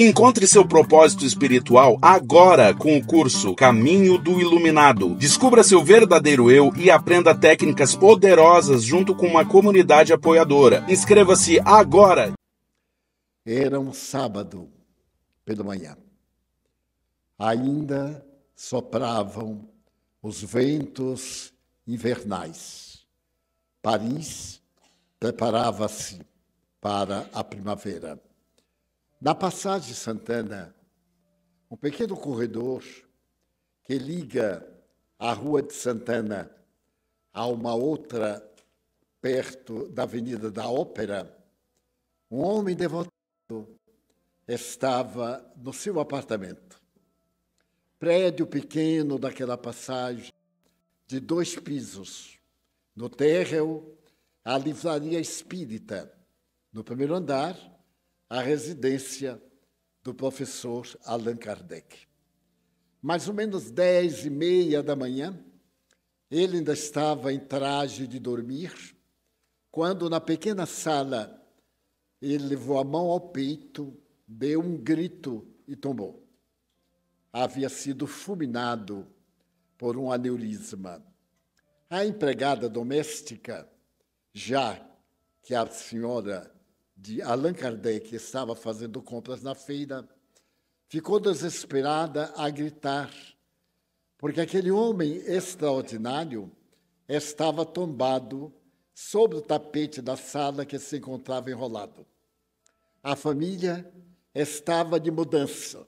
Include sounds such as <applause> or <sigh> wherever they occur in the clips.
Encontre seu propósito espiritual agora com o curso Caminho do Iluminado. Descubra seu verdadeiro eu e aprenda técnicas poderosas junto com uma comunidade apoiadora. Inscreva-se agora! Era um sábado pela manhã. Ainda sopravam os ventos invernais. Paris preparava-se para a primavera. Na Passagem Santana, um pequeno corredor que liga a Rua de Santana a uma outra perto da Avenida da Ópera, um homem devotado estava no seu apartamento. Prédio pequeno daquela passagem, de dois pisos. No térreo, a livraria espírita. No primeiro andar, a residência do professor Allan Kardec. Mais ou menos dez e meia da manhã, ele ainda estava em traje de dormir, quando na pequena sala ele levou a mão ao peito, deu um grito e tombou. Havia sido fulminado por um aneurisma. A empregada doméstica, já que a senhora de Allan Kardec estava fazendo compras na feira, ficou desesperada a gritar, porque aquele homem extraordinário estava tombado sobre o tapete da sala que se encontrava enrolado. A família estava de mudança.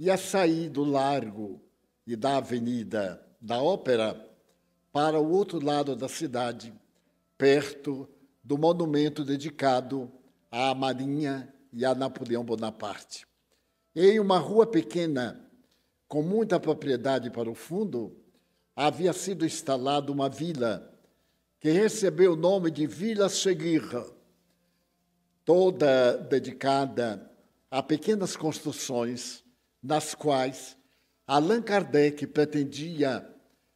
e a sair do largo e da avenida da Ópera para o outro lado da cidade, perto do monumento dedicado à Marinha e a Napoleão Bonaparte. Em uma rua pequena, com muita propriedade para o fundo, havia sido instalada uma vila que recebeu o nome de Vila Seguir, toda dedicada a pequenas construções nas quais Allan Kardec pretendia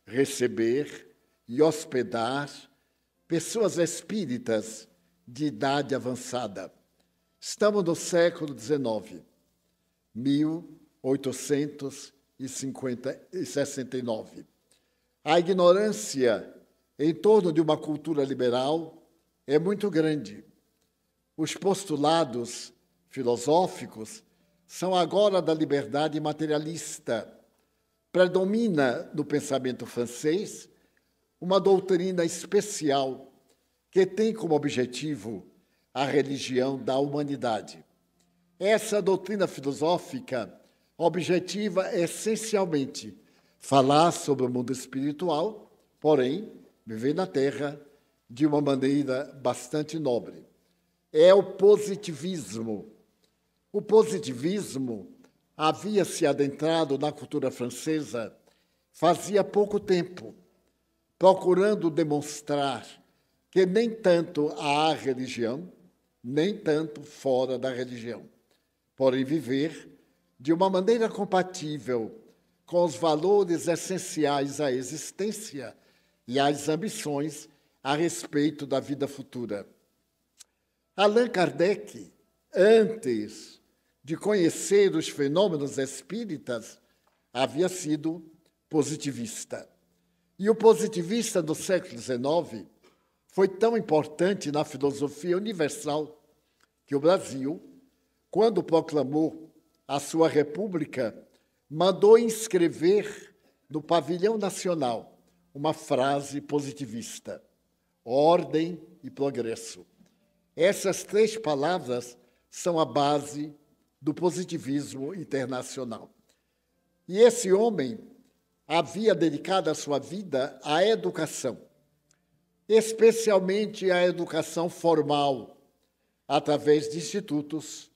receber e hospedar pessoas espíritas de idade avançada. Estamos no século XIX, 1869. A ignorância em torno de uma cultura liberal é muito grande. Os postulados filosóficos são agora da liberdade materialista. Predomina no pensamento francês uma doutrina especial que tem como objetivo a religião da humanidade. Essa doutrina filosófica objetiva essencialmente falar sobre o mundo espiritual, porém, viver na Terra de uma maneira bastante nobre. É o positivismo. O positivismo havia se adentrado na cultura francesa fazia pouco tempo, procurando demonstrar que nem tanto à religião, nem tanto fora da religião, podem viver de uma maneira compatível com os valores essenciais à existência e às ambições a respeito da vida futura. Allan Kardec, antes de conhecer os fenômenos espíritas, havia sido positivista. E o positivista do século XIX foi tão importante na filosofia universal que o Brasil, quando proclamou a sua república, mandou inscrever no pavilhão nacional uma frase positivista: ordem e progresso. Essas três palavras são a base do positivismo internacional. E esse homem havia dedicado a sua vida à educação especialmente a educação formal, através de institutos,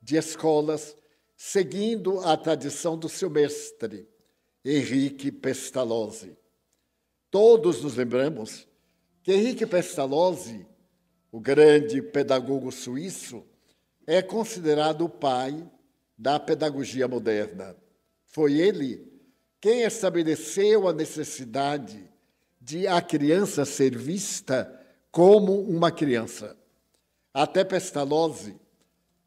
de escolas, seguindo a tradição do seu mestre, Henrique Pestalozzi. Todos nos lembramos que Henrique Pestalozzi, o grande pedagogo suíço, é considerado o pai da pedagogia moderna. Foi ele quem estabeleceu a necessidade de a criança ser vista como uma criança. Até Pestalozzi,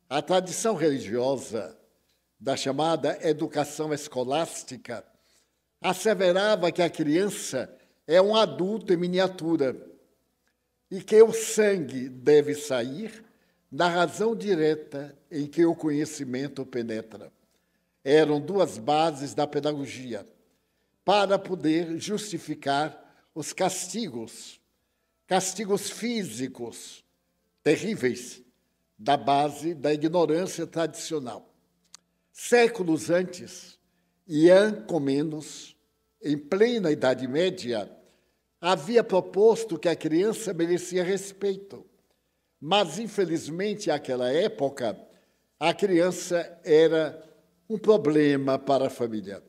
a tradição religiosa da chamada educação escolástica asseverava que a criança é um adulto em miniatura e que o sangue deve sair na razão direta em que o conhecimento penetra. Eram duas bases da pedagogia para poder justificar os castigos, castigos físicos terríveis da base da ignorância tradicional. Séculos antes, Ian Comenos, em plena Idade Média, havia proposto que a criança merecia respeito. Mas, infelizmente, naquela época, a criança era um problema para a família.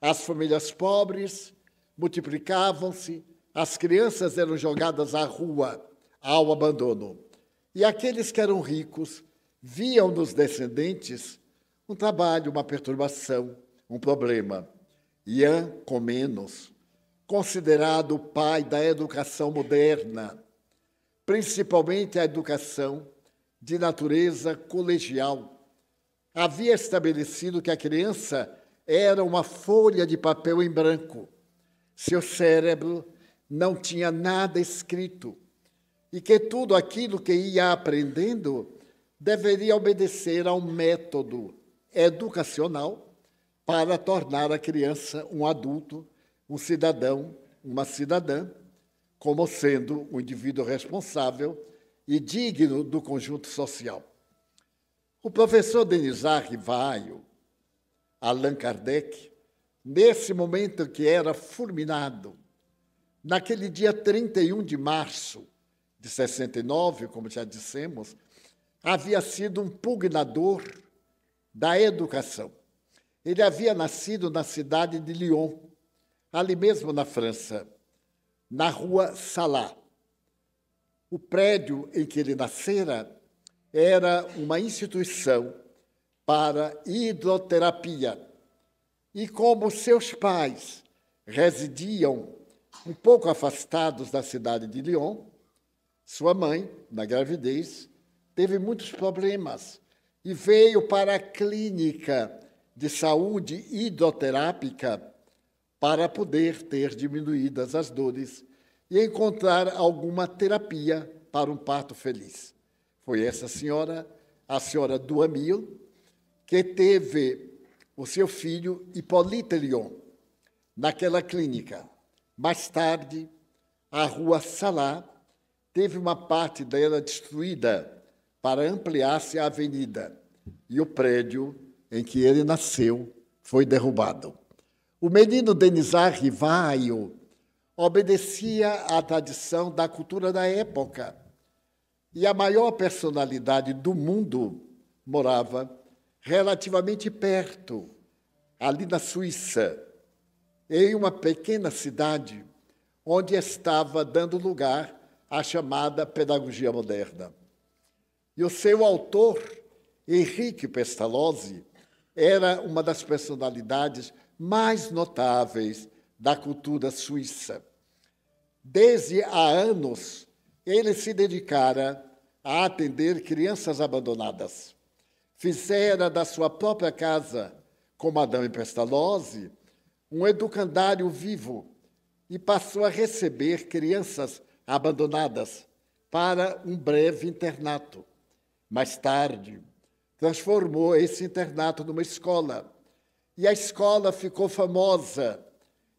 As famílias pobres multiplicavam-se, as crianças eram jogadas à rua, ao abandono. E aqueles que eram ricos viam nos descendentes um trabalho, uma perturbação, um problema. Ian Comenos, considerado o pai da educação moderna, principalmente a educação de natureza colegial, havia estabelecido que a criança era uma folha de papel em branco seu cérebro não tinha nada escrito e que tudo aquilo que ia aprendendo deveria obedecer a um método educacional para tornar a criança um adulto, um cidadão, uma cidadã, como sendo um indivíduo responsável e digno do conjunto social. O professor Denis Arrivaio, Allan Kardec, nesse momento que era fulminado, naquele dia 31 de março de 69, como já dissemos, havia sido um pugnador da educação. Ele havia nascido na cidade de Lyon, ali mesmo na França, na rua Salat. O prédio em que ele nascera era uma instituição para hidroterapia e como seus pais residiam um pouco afastados da cidade de Lyon, sua mãe, na gravidez, teve muitos problemas e veio para a clínica de saúde hidroterápica para poder ter diminuídas as dores e encontrar alguma terapia para um parto feliz. Foi essa senhora, a senhora Duamil, que teve o seu filho Hipólito naquela clínica. Mais tarde, a rua Salá teve uma parte dela destruída para ampliar-se a avenida e o prédio em que ele nasceu foi derrubado. O menino Denizar Rivaio obedecia à tradição da cultura da época e a maior personalidade do mundo morava relativamente perto, ali na Suíça, em uma pequena cidade onde estava dando lugar à chamada pedagogia moderna. E o seu autor, Henrique Pestalozzi, era uma das personalidades mais notáveis da cultura suíça. Desde há anos, ele se dedicara a atender crianças abandonadas fizera da sua própria casa, com Madame Pestalozzi, um educandário vivo e passou a receber crianças abandonadas para um breve internato. Mais tarde, transformou esse internato numa escola. E a escola ficou famosa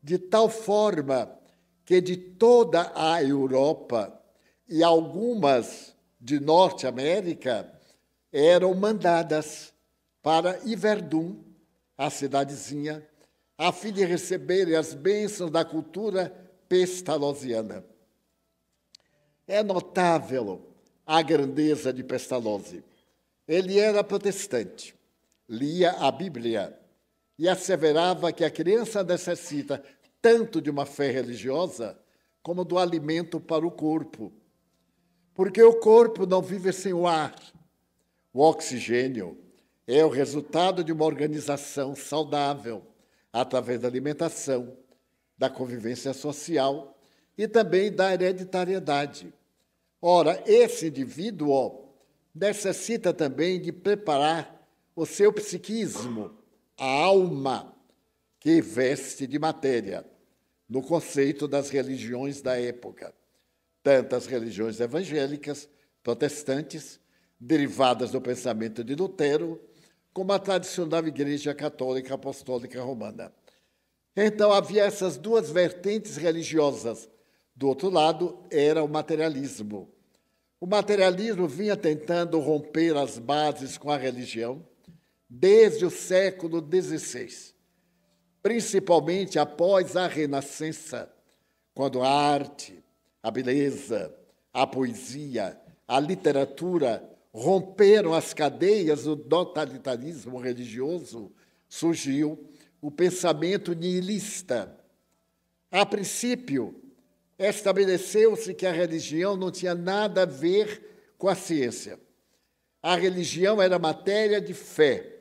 de tal forma que de toda a Europa e algumas de Norte América, eram mandadas para Iverdum, a cidadezinha, a fim de receberem as bênçãos da cultura pestalosiana. É notável a grandeza de Pestalozzi. Ele era protestante, lia a Bíblia e asseverava que a criança necessita tanto de uma fé religiosa como do alimento para o corpo. Porque o corpo não vive sem o ar, o oxigênio é o resultado de uma organização saudável através da alimentação, da convivência social e também da hereditariedade. Ora, esse indivíduo necessita também de preparar o seu psiquismo, a alma que veste de matéria, no conceito das religiões da época, tanto as religiões evangélicas, protestantes, derivadas do pensamento de Lutero, como a tradicional Igreja Católica Apostólica Romana. Então, havia essas duas vertentes religiosas. Do outro lado, era o materialismo. O materialismo vinha tentando romper as bases com a religião desde o século XVI, principalmente após a Renascença, quando a arte, a beleza, a poesia, a literatura romperam as cadeias do totalitarismo religioso, surgiu o pensamento niilista. A princípio, estabeleceu-se que a religião não tinha nada a ver com a ciência. A religião era matéria de fé,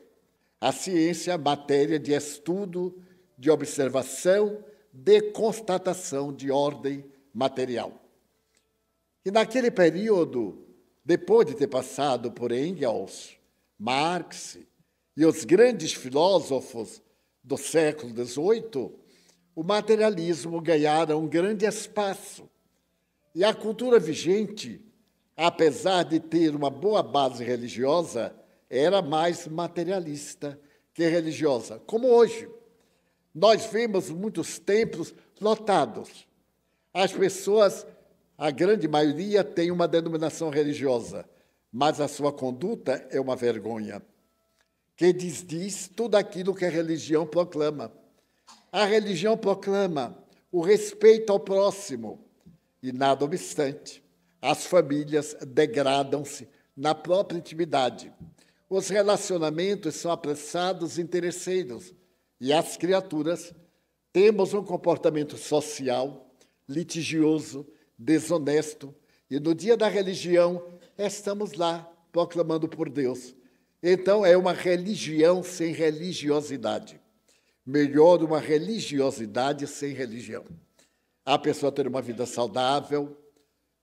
a ciência, matéria de estudo, de observação, de constatação de ordem material. E naquele período, depois de ter passado por Engels, Marx e os grandes filósofos do século XVIII, o materialismo ganhara um grande espaço. E a cultura vigente, apesar de ter uma boa base religiosa, era mais materialista que religiosa, como hoje. Nós vemos muitos templos lotados. As pessoas a grande maioria tem uma denominação religiosa, mas a sua conduta é uma vergonha. Que desdiz tudo aquilo que a religião proclama. A religião proclama o respeito ao próximo, e nada obstante, as famílias degradam-se na própria intimidade. Os relacionamentos são apressados e interesseiros, e as criaturas temos um comportamento social, litigioso, desonesto. E no dia da religião, estamos lá proclamando por Deus. Então, é uma religião sem religiosidade. Melhor uma religiosidade sem religião. A pessoa ter uma vida saudável,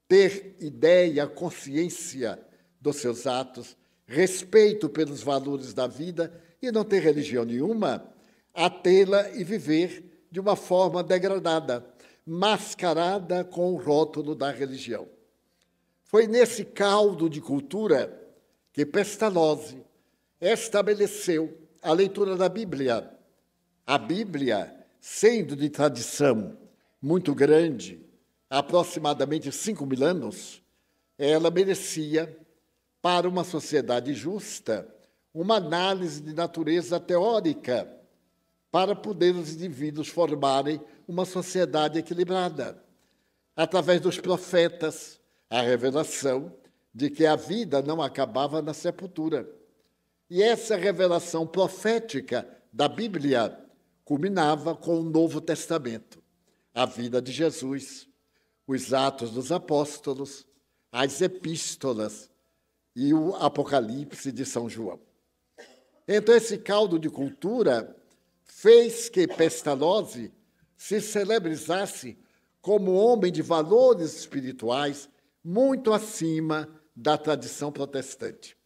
ter ideia, consciência dos seus atos, respeito pelos valores da vida e não ter religião nenhuma, a tê-la e viver de uma forma degradada mascarada com o rótulo da religião. Foi nesse caldo de cultura que Pestalozzi estabeleceu a leitura da Bíblia. A Bíblia, sendo de tradição muito grande, aproximadamente 5 mil anos, ela merecia, para uma sociedade justa, uma análise de natureza teórica, para poder os indivíduos formarem uma sociedade equilibrada. Através dos profetas, a revelação de que a vida não acabava na sepultura. E essa revelação profética da Bíblia culminava com o Novo Testamento, a vida de Jesus, os Atos dos Apóstolos, as Epístolas e o Apocalipse de São João. Então, esse caldo de cultura fez que Pestalozzi se celebrizasse como homem de valores espirituais muito acima da tradição protestante.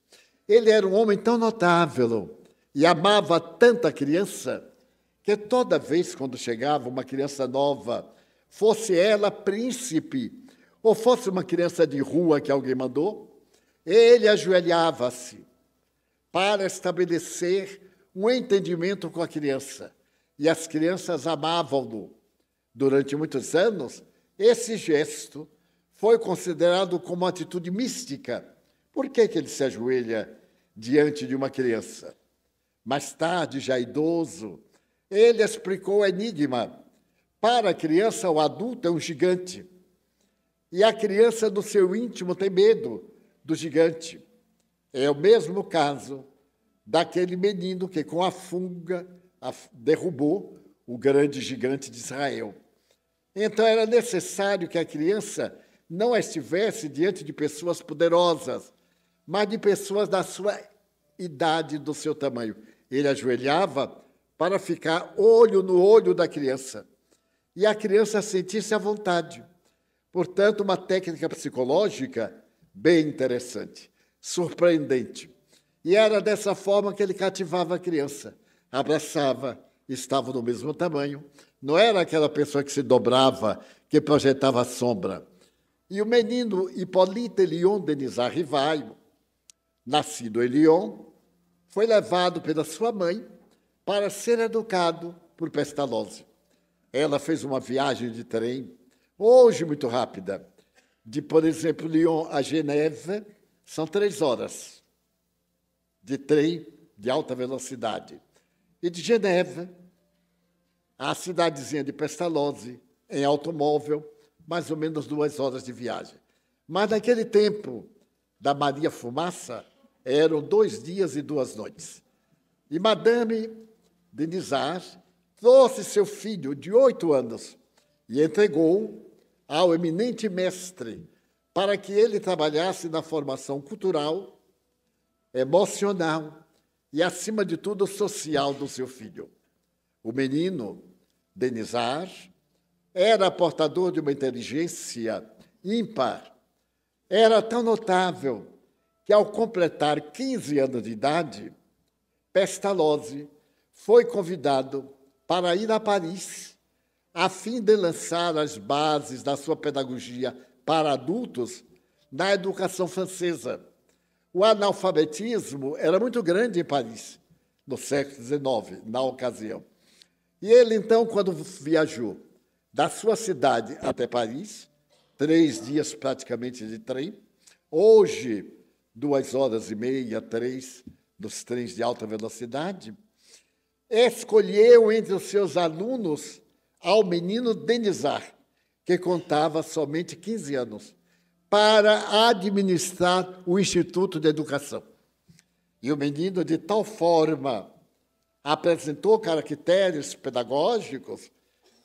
Ele era um homem tão notável e amava tanta criança que toda vez quando chegava uma criança nova, fosse ela príncipe ou fosse uma criança de rua que alguém mandou, ele ajoelhava-se para estabelecer um entendimento com a criança, e as crianças amavam-no. Durante muitos anos, esse gesto foi considerado como uma atitude mística. Por que, que ele se ajoelha diante de uma criança? Mais tarde, já idoso, ele explicou o enigma. Para a criança, o adulto é um gigante. E a criança, no seu íntimo, tem medo do gigante. É o mesmo caso daquele menino que, com a funga, derrubou o grande gigante de Israel. Então era necessário que a criança não estivesse diante de pessoas poderosas, mas de pessoas da sua idade, do seu tamanho. Ele ajoelhava para ficar olho no olho da criança e a criança sentisse à vontade. Portanto, uma técnica psicológica bem interessante, surpreendente. E era dessa forma que ele cativava a criança abraçava, estavam do mesmo tamanho. Não era aquela pessoa que se dobrava, que projetava sombra. E o menino Hipólito Elion Denis Arrivaio, nascido em Lyon, foi levado pela sua mãe para ser educado por Pestalozzi. Ela fez uma viagem de trem, hoje muito rápida, de, por exemplo, Lyon a Geneve, são três horas de trem de alta velocidade e de Genebra à cidadezinha de Pestalozzi, em automóvel, mais ou menos duas horas de viagem. Mas naquele tempo da Maria Fumaça, eram dois dias e duas noites. E Madame de trouxe seu filho de oito anos e entregou ao eminente mestre para que ele trabalhasse na formação cultural, emocional e, acima de tudo, social do seu filho. O menino, Denizar, era portador de uma inteligência ímpar. Era tão notável que, ao completar 15 anos de idade, Pestalozzi foi convidado para ir a Paris, a fim de lançar as bases da sua pedagogia para adultos na educação francesa. O analfabetismo era muito grande em Paris, no século XIX, na ocasião. E ele, então, quando viajou da sua cidade até Paris, três dias praticamente de trem, hoje, duas horas e meia, três, dos trens de alta velocidade, escolheu entre os seus alunos ao menino Denizar, que contava somente 15 anos para administrar o Instituto de Educação. E o menino, de tal forma, apresentou caracteres pedagógicos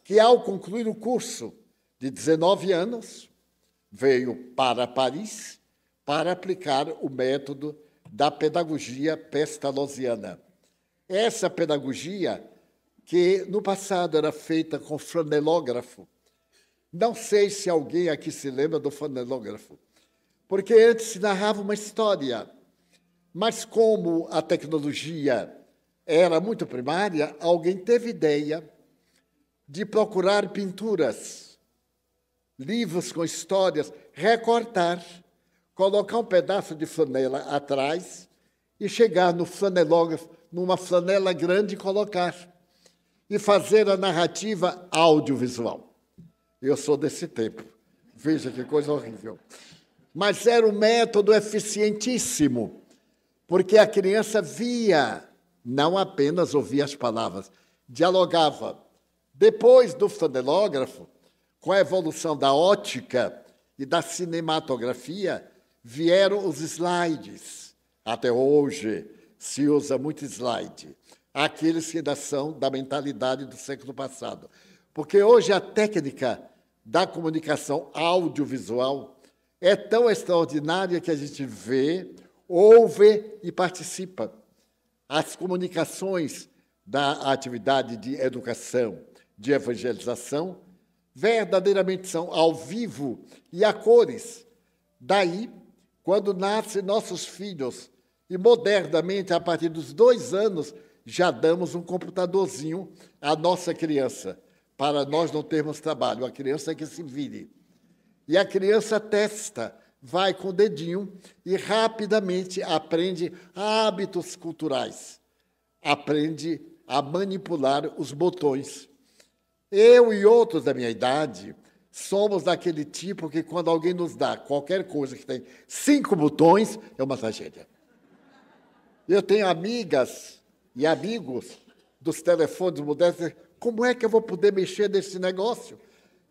que, ao concluir o curso de 19 anos, veio para Paris para aplicar o método da pedagogia Pestaloziana. Essa pedagogia, que no passado era feita com flanelógrafo, não sei se alguém aqui se lembra do flanelógrafo, porque antes se narrava uma história, mas como a tecnologia era muito primária, alguém teve ideia de procurar pinturas, livros com histórias, recortar, colocar um pedaço de flanela atrás e chegar no flanelógrafo, numa flanela grande e colocar, e fazer a narrativa audiovisual. Eu sou desse tempo. Veja que coisa horrível. Mas era um método eficientíssimo, porque a criança via, não apenas ouvia as palavras, dialogava. Depois do fonelógrafo, com a evolução da ótica e da cinematografia, vieram os slides. Até hoje se usa muito slide. Aqueles que ainda são da mentalidade do século passado. Porque hoje a técnica da comunicação audiovisual é tão extraordinária que a gente vê, ouve e participa. As comunicações da atividade de educação, de evangelização, verdadeiramente são ao vivo e a cores. Daí, quando nascem nossos filhos, e modernamente, a partir dos dois anos, já damos um computadorzinho à nossa criança para nós não termos trabalho. A criança é que se vire. E a criança testa, vai com o dedinho e rapidamente aprende hábitos culturais, aprende a manipular os botões. Eu e outros da minha idade somos daquele tipo que, quando alguém nos dá qualquer coisa que tem cinco botões, é uma tragédia. Eu tenho amigas e amigos dos telefones modernos como é que eu vou poder mexer nesse negócio?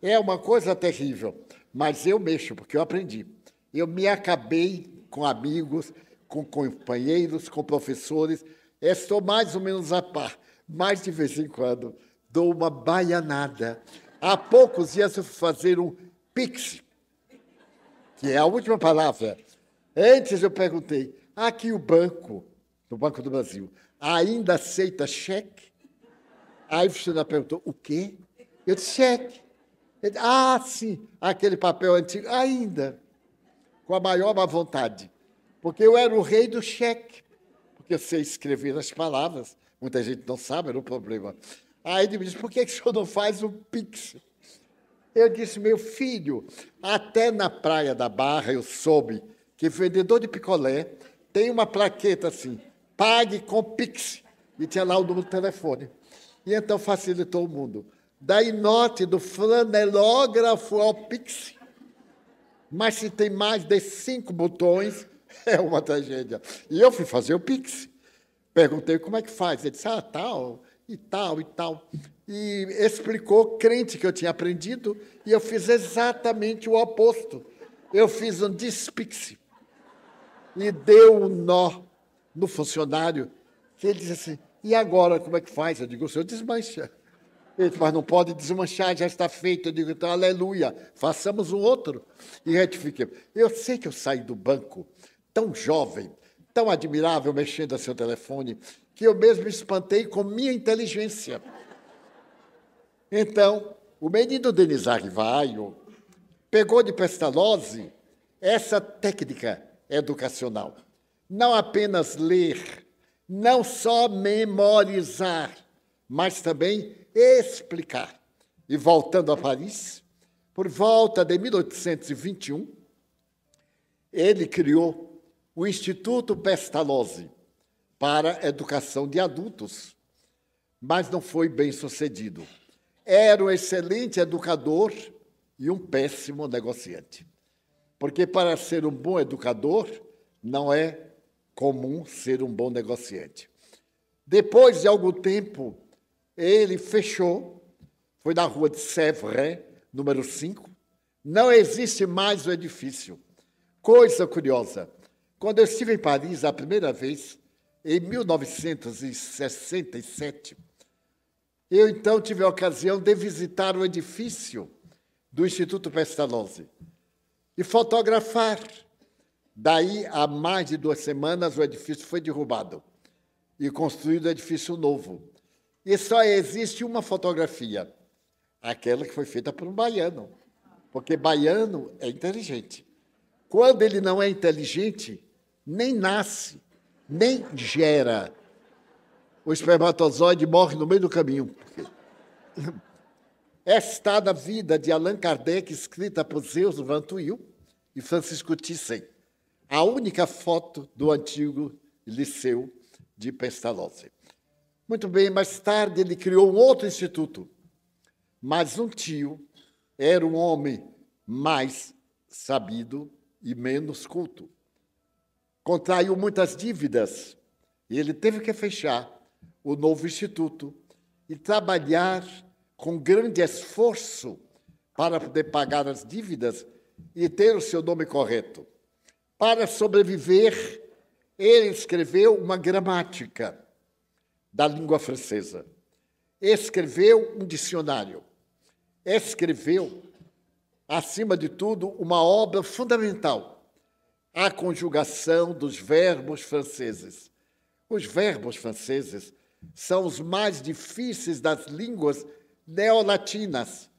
É uma coisa terrível, mas eu mexo, porque eu aprendi. Eu me acabei com amigos, com companheiros, com professores. Estou é, mais ou menos a par, mas de vez em quando dou uma baianada. Há poucos dias eu fui fazer um pix, que é a última palavra. Antes eu perguntei: aqui o banco, no Banco do Brasil, ainda aceita cheque? Aí o funcionário perguntou: o quê? Eu disse: cheque. Ele, ah, sim, aquele papel antigo. Ainda, com a maior má vontade. Porque eu era o rei do cheque. Porque você escrever as palavras, muita gente não sabe, era um problema. Aí ele me disse: por que, que o senhor não faz um pix? Eu disse: meu filho, até na Praia da Barra eu soube que vendedor de picolé tem uma plaqueta assim: pague com pix. E tinha lá o número do telefone e então facilitou o mundo. Da Inote, do flanelógrafo ao Pix. Mas se tem mais de cinco botões, <laughs> é uma tragédia. E eu fui fazer o Pix. Perguntei como é que faz. Ele disse, ah, tal, e tal, e tal. E explicou, crente que eu tinha aprendido, e eu fiz exatamente o oposto. Eu fiz um dispix. E deu um nó no funcionário, que ele disse assim, e agora, como é que faz? Eu digo, o senhor desmancha. Ele mas não pode desmanchar, já está feito. Eu digo, então, aleluia, façamos o outro e retifiquemos. Eu sei que eu saí do banco tão jovem, tão admirável, mexendo a seu telefone, que eu mesmo me espantei com minha inteligência. Então, o menino Denis Arrivaio pegou de Pestalozzi essa técnica educacional. Não apenas ler não só memorizar, mas também explicar. E voltando a Paris, por volta de 1821, ele criou o Instituto Pestalozzi para educação de adultos, mas não foi bem sucedido. Era um excelente educador e um péssimo negociante. Porque para ser um bom educador, não é comum ser um bom negociante. Depois de algum tempo, ele fechou, foi na rua de Sèvres, número 5. Não existe mais o edifício. Coisa curiosa, quando eu estive em Paris a primeira vez, em 1967, eu então tive a ocasião de visitar o edifício do Instituto Pestalozzi e fotografar Daí, há mais de duas semanas, o edifício foi derrubado e construído um edifício novo. E só existe uma fotografia, aquela que foi feita por um baiano, porque baiano é inteligente. Quando ele não é inteligente, nem nasce, nem gera. O espermatozoide morre no meio do caminho. <laughs> Esta é vida de Allan Kardec, escrita por Zeus Van Tuyl e Francisco Thyssen a única foto do antigo Liceu de Pestalozzi. Muito bem, mais tarde ele criou um outro instituto, mas um tio era um homem mais sabido e menos culto. Contraiu muitas dívidas e ele teve que fechar o novo instituto e trabalhar com grande esforço para poder pagar as dívidas e ter o seu nome correto. Para sobreviver, ele escreveu uma gramática da língua francesa, escreveu um dicionário, escreveu, acima de tudo, uma obra fundamental, a conjugação dos verbos franceses. Os verbos franceses são os mais difíceis das línguas neolatinas,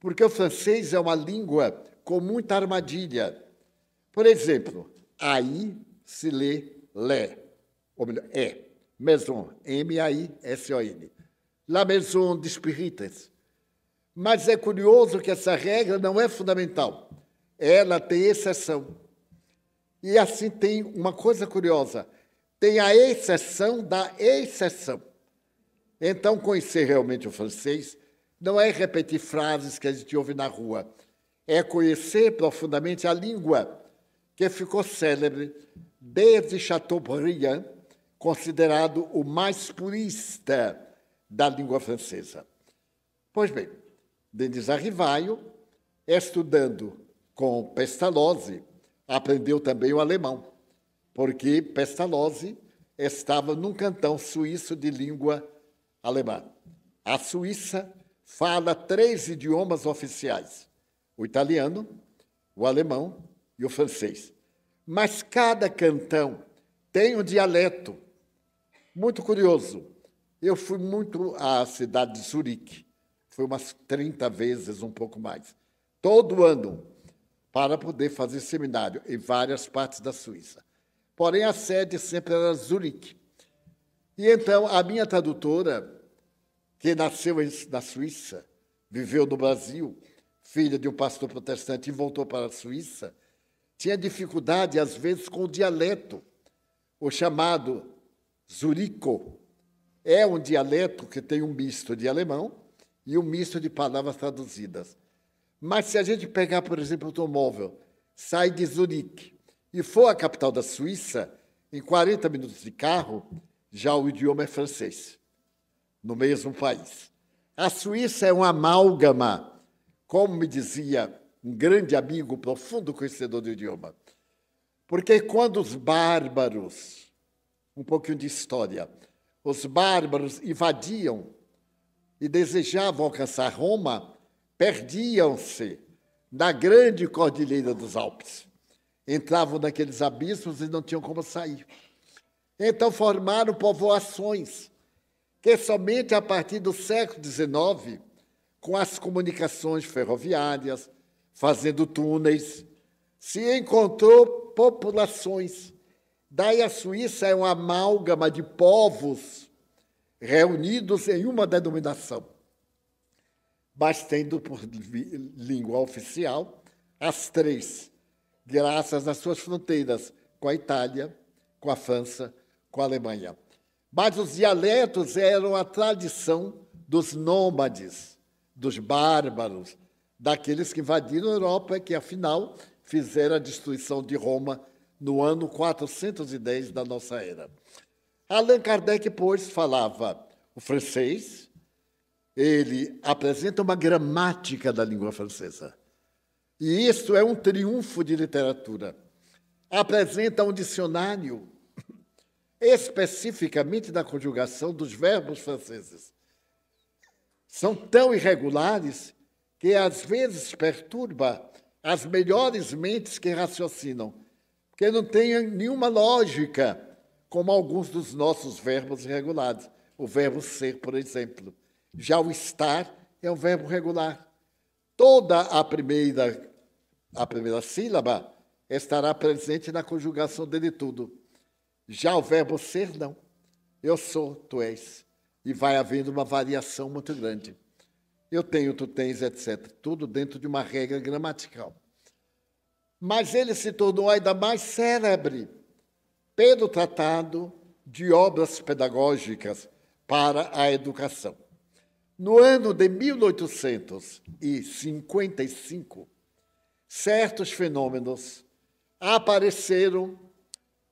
porque o francês é uma língua com muita armadilha por exemplo, aí se lê lé, ou melhor, é. Maison, M-A-I-S-O-N. La Maison de Espíritas. Mas é curioso que essa regra não é fundamental. Ela tem exceção. E assim tem uma coisa curiosa: tem a exceção da exceção. Então, conhecer realmente o francês não é repetir frases que a gente ouve na rua, é conhecer profundamente a língua que ficou célebre desde Chateaubriand, considerado o mais purista da língua francesa. Pois bem, Denis Arrivaio, estudando com Pestalozzi, aprendeu também o alemão, porque Pestalozzi estava num cantão suíço de língua alemã. A Suíça fala três idiomas oficiais: o italiano, o alemão e o francês. Mas cada cantão tem um dialeto muito curioso. Eu fui muito à cidade de Zurique, fui umas 30 vezes, um pouco mais, todo ano, para poder fazer seminário em várias partes da Suíça. Porém, a sede sempre era Zurique. E então, a minha tradutora, que nasceu na Suíça, viveu no Brasil, filha de um pastor protestante e voltou para a Suíça, tinha dificuldade, às vezes, com o dialeto, o chamado zurico. É um dialeto que tem um misto de alemão e um misto de palavras traduzidas. Mas se a gente pegar, por exemplo, o automóvel, sai de Zurique e for à capital da Suíça, em 40 minutos de carro, já o idioma é francês, no mesmo país. A Suíça é uma amálgama, como me dizia um grande amigo, profundo conhecedor do idioma. Porque quando os bárbaros, um pouquinho de história, os bárbaros invadiam e desejavam alcançar Roma, perdiam-se na grande cordilheira dos Alpes. Entravam naqueles abismos e não tinham como sair. Então formaram povoações, que somente a partir do século XIX, com as comunicações ferroviárias, fazendo túneis, se encontrou populações. Daí a Suíça é uma amálgama de povos reunidos em uma denominação. Mas tendo por língua oficial as três, graças às suas fronteiras com a Itália, com a França, com a Alemanha. Mas os dialetos eram a tradição dos nômades, dos bárbaros, daqueles que invadiram a Europa e que, afinal, fizeram a destruição de Roma no ano 410 da nossa era. Allan Kardec, pois, falava o francês, ele apresenta uma gramática da língua francesa. E isso é um triunfo de literatura. Apresenta um dicionário <coughs> especificamente da conjugação dos verbos franceses. São tão irregulares que às vezes perturba as melhores mentes que raciocinam, porque não tem nenhuma lógica, como alguns dos nossos verbos regulados. O verbo ser, por exemplo. Já o estar é um verbo regular. Toda a primeira, a primeira sílaba estará presente na conjugação dele tudo. Já o verbo ser, não. Eu sou, tu és. E vai havendo uma variação muito grande eu tenho, tu tens, etc. Tudo dentro de uma regra gramatical. Mas ele se tornou ainda mais célebre pelo tratado de obras pedagógicas para a educação. No ano de 1855, certos fenômenos apareceram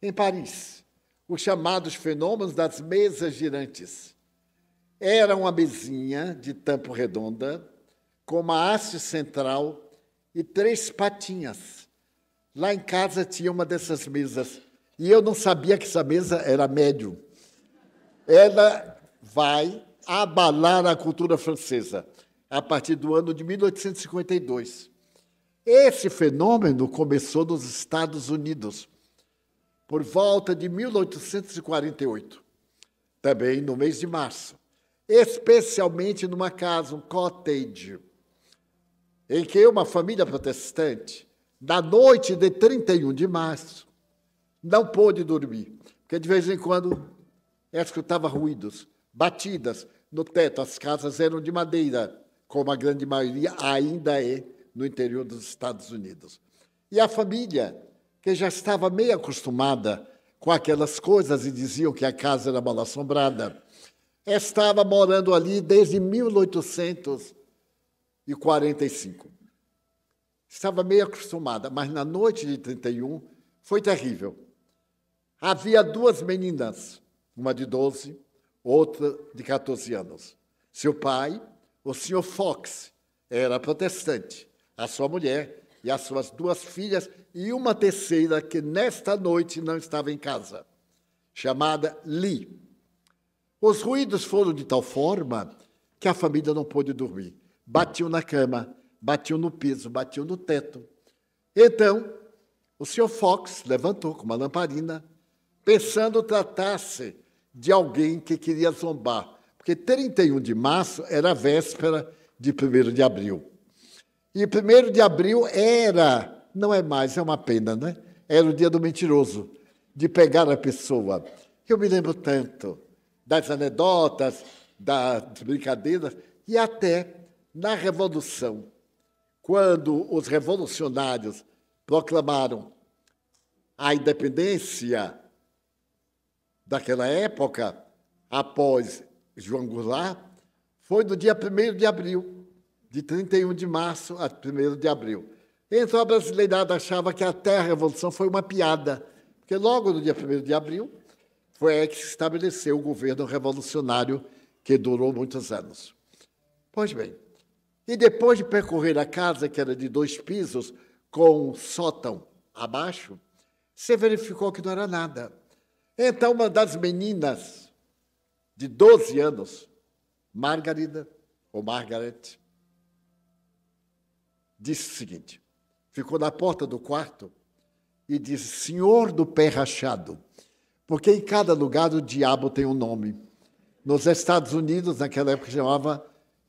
em Paris, os chamados fenômenos das mesas girantes. Era uma mesinha de tampo redonda, com uma haste central e três patinhas. Lá em casa tinha uma dessas mesas. E eu não sabia que essa mesa era médio. Ela vai abalar a cultura francesa a partir do ano de 1852. Esse fenômeno começou nos Estados Unidos por volta de 1848, também no mês de março especialmente numa casa, um cottage, em que uma família protestante, na noite de 31 de março, não pôde dormir, porque de vez em quando escutava ruídos, batidas no teto. As casas eram de madeira, como a grande maioria ainda é no interior dos Estados Unidos. E a família, que já estava meio acostumada com aquelas coisas e diziam que a casa era mal assombrada, estava morando ali desde 1845. Estava meio acostumada, mas na noite de 31 foi terrível. Havia duas meninas, uma de 12, outra de 14 anos. Seu pai, o senhor Fox, era protestante. A sua mulher e as suas duas filhas e uma terceira que nesta noite não estava em casa, chamada Lee os ruídos foram de tal forma que a família não pôde dormir. Batiu na cama, batiu no piso, batiu no teto. Então, o senhor Fox levantou com uma lamparina, pensando tratar-se de alguém que queria zombar, porque 31 de março era a véspera de 1 de abril. E 1 de abril era, não é mais, é uma pena, né? Era o dia do mentiroso, de pegar a pessoa. Eu me lembro tanto das anedotas, das brincadeiras, e até na Revolução, quando os revolucionários proclamaram a independência daquela época, após João Goulart, foi do dia 1 de abril, de 31 de março a 1 de abril. Então a brasileirada achava que até a Revolução foi uma piada, porque logo no dia 1 de abril foi aí que se estabeleceu o governo revolucionário que durou muitos anos. Pois bem, e depois de percorrer a casa, que era de dois pisos, com um sótão abaixo, você verificou que não era nada. Então, uma das meninas de 12 anos, Margarida, ou Margaret, disse o seguinte: ficou na porta do quarto e disse, Senhor do pé rachado, porque em cada lugar o diabo tem um nome. Nos Estados Unidos, naquela época, chamava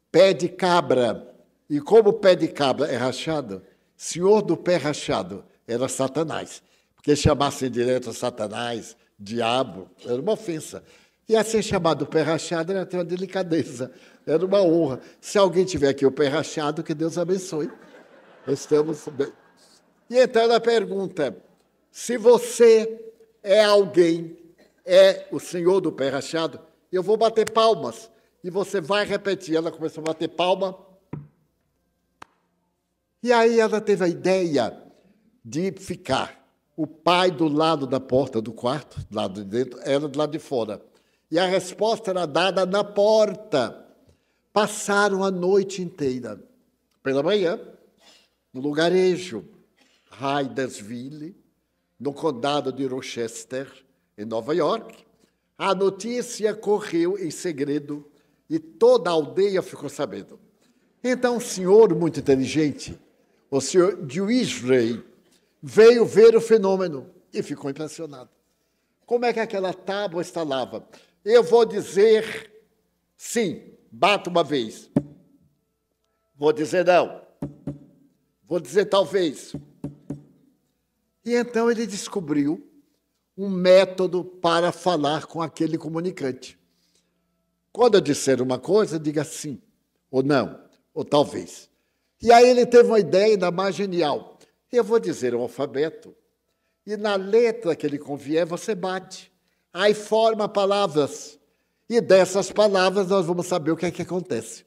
pé de cabra. E como o pé de cabra é rachado, senhor do pé rachado era Satanás. Porque chamassem direto Satanás, diabo, era uma ofensa. E a ser chamado pé rachado era até uma delicadeza, era uma honra. Se alguém tiver aqui o pé rachado, que Deus abençoe. Estamos bem. E então ela pergunta: se você é alguém, é o senhor do pé rachado, eu vou bater palmas. E você vai repetir. Ela começou a bater palma. E aí ela teve a ideia de ficar o pai do lado da porta do quarto, do lado de dentro, ela do lado de fora. E a resposta era dada na porta. Passaram a noite inteira, pela manhã, no lugarejo, Raidasville, no condado de Rochester, em Nova York, a notícia correu em segredo e toda a aldeia ficou sabendo. Então, um senhor muito inteligente, o senhor Dewey, veio ver o fenômeno e ficou impressionado. Como é que aquela tábua estalava? Eu vou dizer sim, bato uma vez. Vou dizer não. Vou dizer talvez. E então ele descobriu um método para falar com aquele comunicante. Quando eu disser uma coisa, diga sim, ou não, ou talvez. E aí ele teve uma ideia ainda mais genial. Eu vou dizer o alfabeto, e na letra que ele convier, você bate. Aí forma palavras. E dessas palavras nós vamos saber o que é que acontece.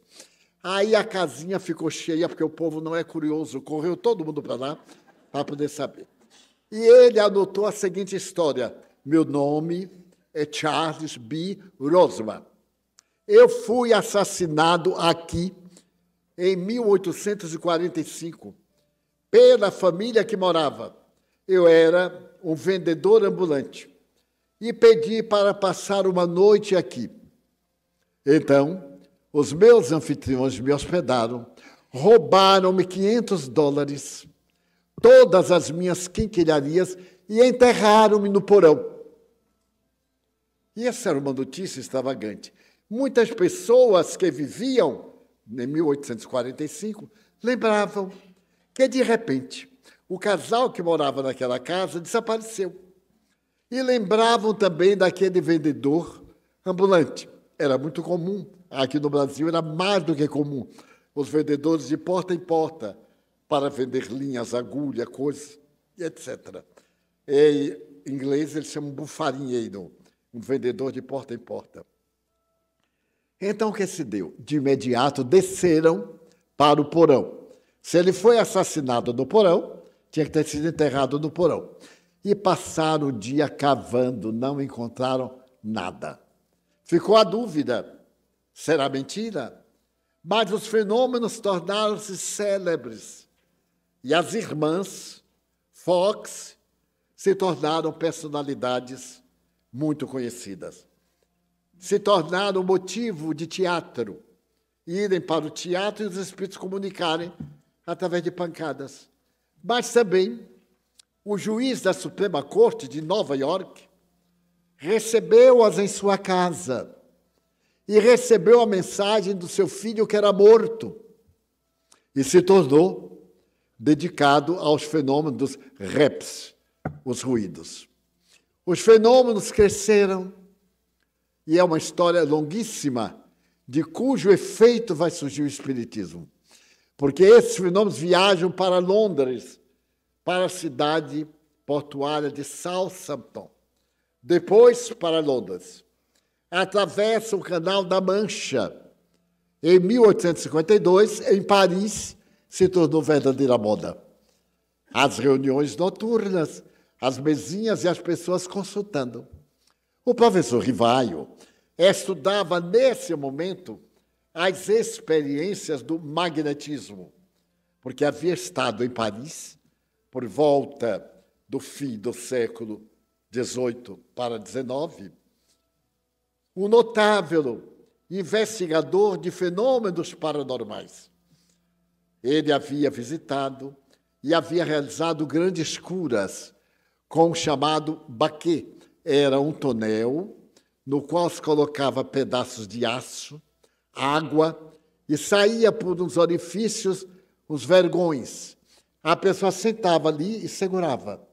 Aí a casinha ficou cheia, porque o povo não é curioso, correu todo mundo para lá para poder saber. E ele adotou a seguinte história: meu nome é Charles B. Rosman. Eu fui assassinado aqui em 1845 pela família que morava. Eu era um vendedor ambulante e pedi para passar uma noite aqui. Então, os meus anfitriões me hospedaram, roubaram-me 500 dólares todas as minhas quinquilharias e enterraram-me no porão. E essa era uma notícia extravagante. Muitas pessoas que viviam em 1845 lembravam que, de repente, o casal que morava naquela casa desapareceu. E lembravam também daquele vendedor ambulante. Era muito comum. Aqui no Brasil era mais do que comum. Os vendedores de porta em porta para vender linhas, agulha, coisas, etc. E, é, em inglês, eles chamam bufarinheiro, um vendedor de porta em porta. Então, o que se deu? De imediato, desceram para o porão. Se ele foi assassinado no porão, tinha que ter sido enterrado no porão. E passaram o dia cavando, não encontraram nada. Ficou a dúvida: será mentira? Mas os fenômenos tornaram-se célebres e as irmãs Fox se tornaram personalidades muito conhecidas. Se tornaram motivo de teatro, irem para o teatro e os espíritos comunicarem através de pancadas. Mas também o juiz da Suprema Corte de Nova York recebeu-as em sua casa e recebeu a mensagem do seu filho que era morto e se tornou dedicado aos fenômenos dos reps, os ruídos. Os fenômenos cresceram e é uma história longuíssima de cujo efeito vai surgir o espiritismo. Porque esses fenômenos viajam para Londres, para a cidade portuária de Southampton, depois para Londres. Atravessa o Canal da Mancha. Em 1852, em Paris, se tornou verdadeira moda. As reuniões noturnas, as mesinhas e as pessoas consultando. O professor Rivaio estudava nesse momento as experiências do magnetismo, porque havia estado em Paris por volta do fim do século XVIII para XIX, um notável investigador de fenômenos paranormais. Ele havia visitado e havia realizado grandes curas com o chamado baque. Era um tonel no qual se colocava pedaços de aço, água e saía por uns orifícios os vergões. A pessoa sentava ali e segurava.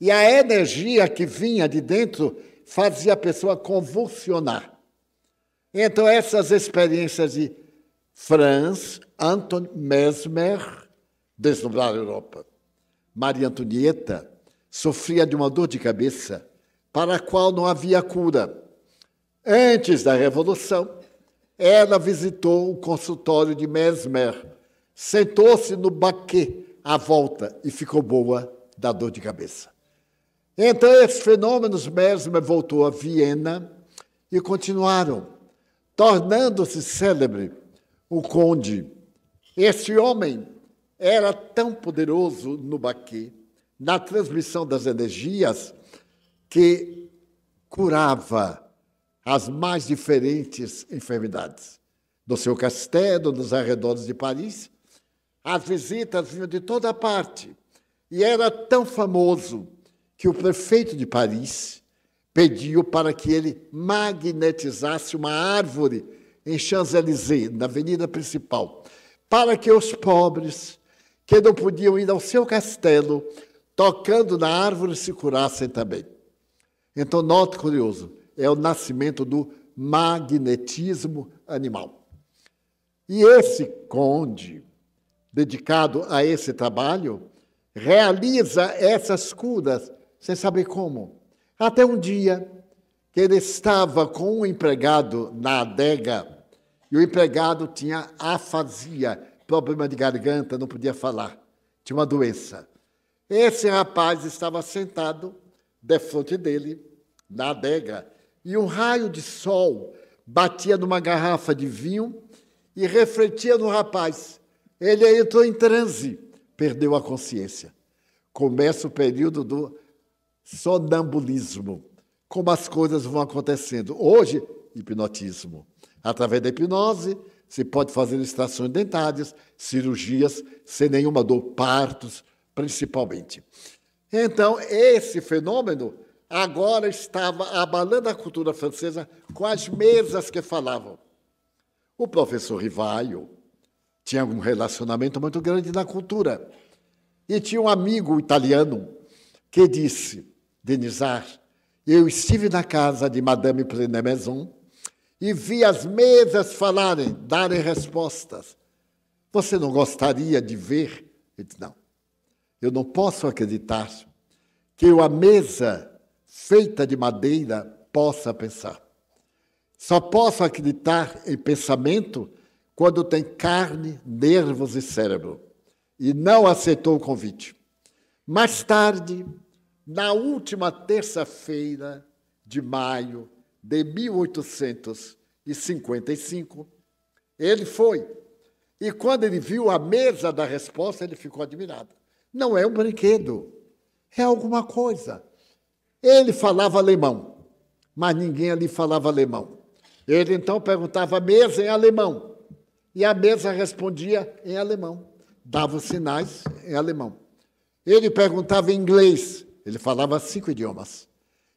E a energia que vinha de dentro fazia a pessoa convulsionar. Então, essas experiências de Franz Anton Mesmer deslumbrar a Europa. Maria Antonieta sofria de uma dor de cabeça para a qual não havia cura. Antes da Revolução, ela visitou o consultório de Mesmer, sentou-se no baquet à volta e ficou boa da dor de cabeça. Entre esses fenômenos, Mesmer voltou a Viena e continuaram, tornando-se célebre o conde. Este homem era tão poderoso no baque na transmissão das energias, que curava as mais diferentes enfermidades. no seu castelo, nos arredores de Paris, as visitas vinham de toda parte. E era tão famoso que o prefeito de Paris pediu para que ele magnetizasse uma árvore em Champs-Élysées, na avenida principal, para que os pobres que não podiam ir ao seu castelo, tocando na árvore, se curassem também. Então, note curioso, é o nascimento do magnetismo animal. E esse conde, dedicado a esse trabalho, realiza essas curas sem saber como. Até um dia que ele estava com um empregado na adega e o empregado tinha afasia, problema de garganta, não podia falar, tinha uma doença. Esse rapaz estava sentado defronte dele, na adega, e um raio de sol batia numa garrafa de vinho e refletia no rapaz. Ele entrou em transe, perdeu a consciência. Começa o período do sonambulismo. Como as coisas vão acontecendo. Hoje, hipnotismo. Através da hipnose, se pode fazer extrações dentárias, cirurgias sem nenhuma dor, partos, principalmente. Então, esse fenômeno agora estava abalando a cultura francesa com as mesas que falavam. O professor Rivaio tinha um relacionamento muito grande na cultura. E tinha um amigo italiano que disse, Denizar, eu estive na casa de Madame Plenemaison, e vi as mesas falarem, darem respostas. Você não gostaria de ver? Ele disse, não. Eu não posso acreditar que uma mesa feita de madeira possa pensar. Só posso acreditar em pensamento quando tem carne, nervos e cérebro. E não aceitou o convite. Mais tarde, na última terça-feira de maio de 1855, ele foi. E quando ele viu a mesa da resposta, ele ficou admirado. Não é um brinquedo, é alguma coisa. Ele falava alemão, mas ninguém ali falava alemão. Ele então perguntava a mesa em é alemão, e a mesa respondia em é alemão, dava os sinais em é alemão. Ele perguntava em inglês, ele falava cinco idiomas.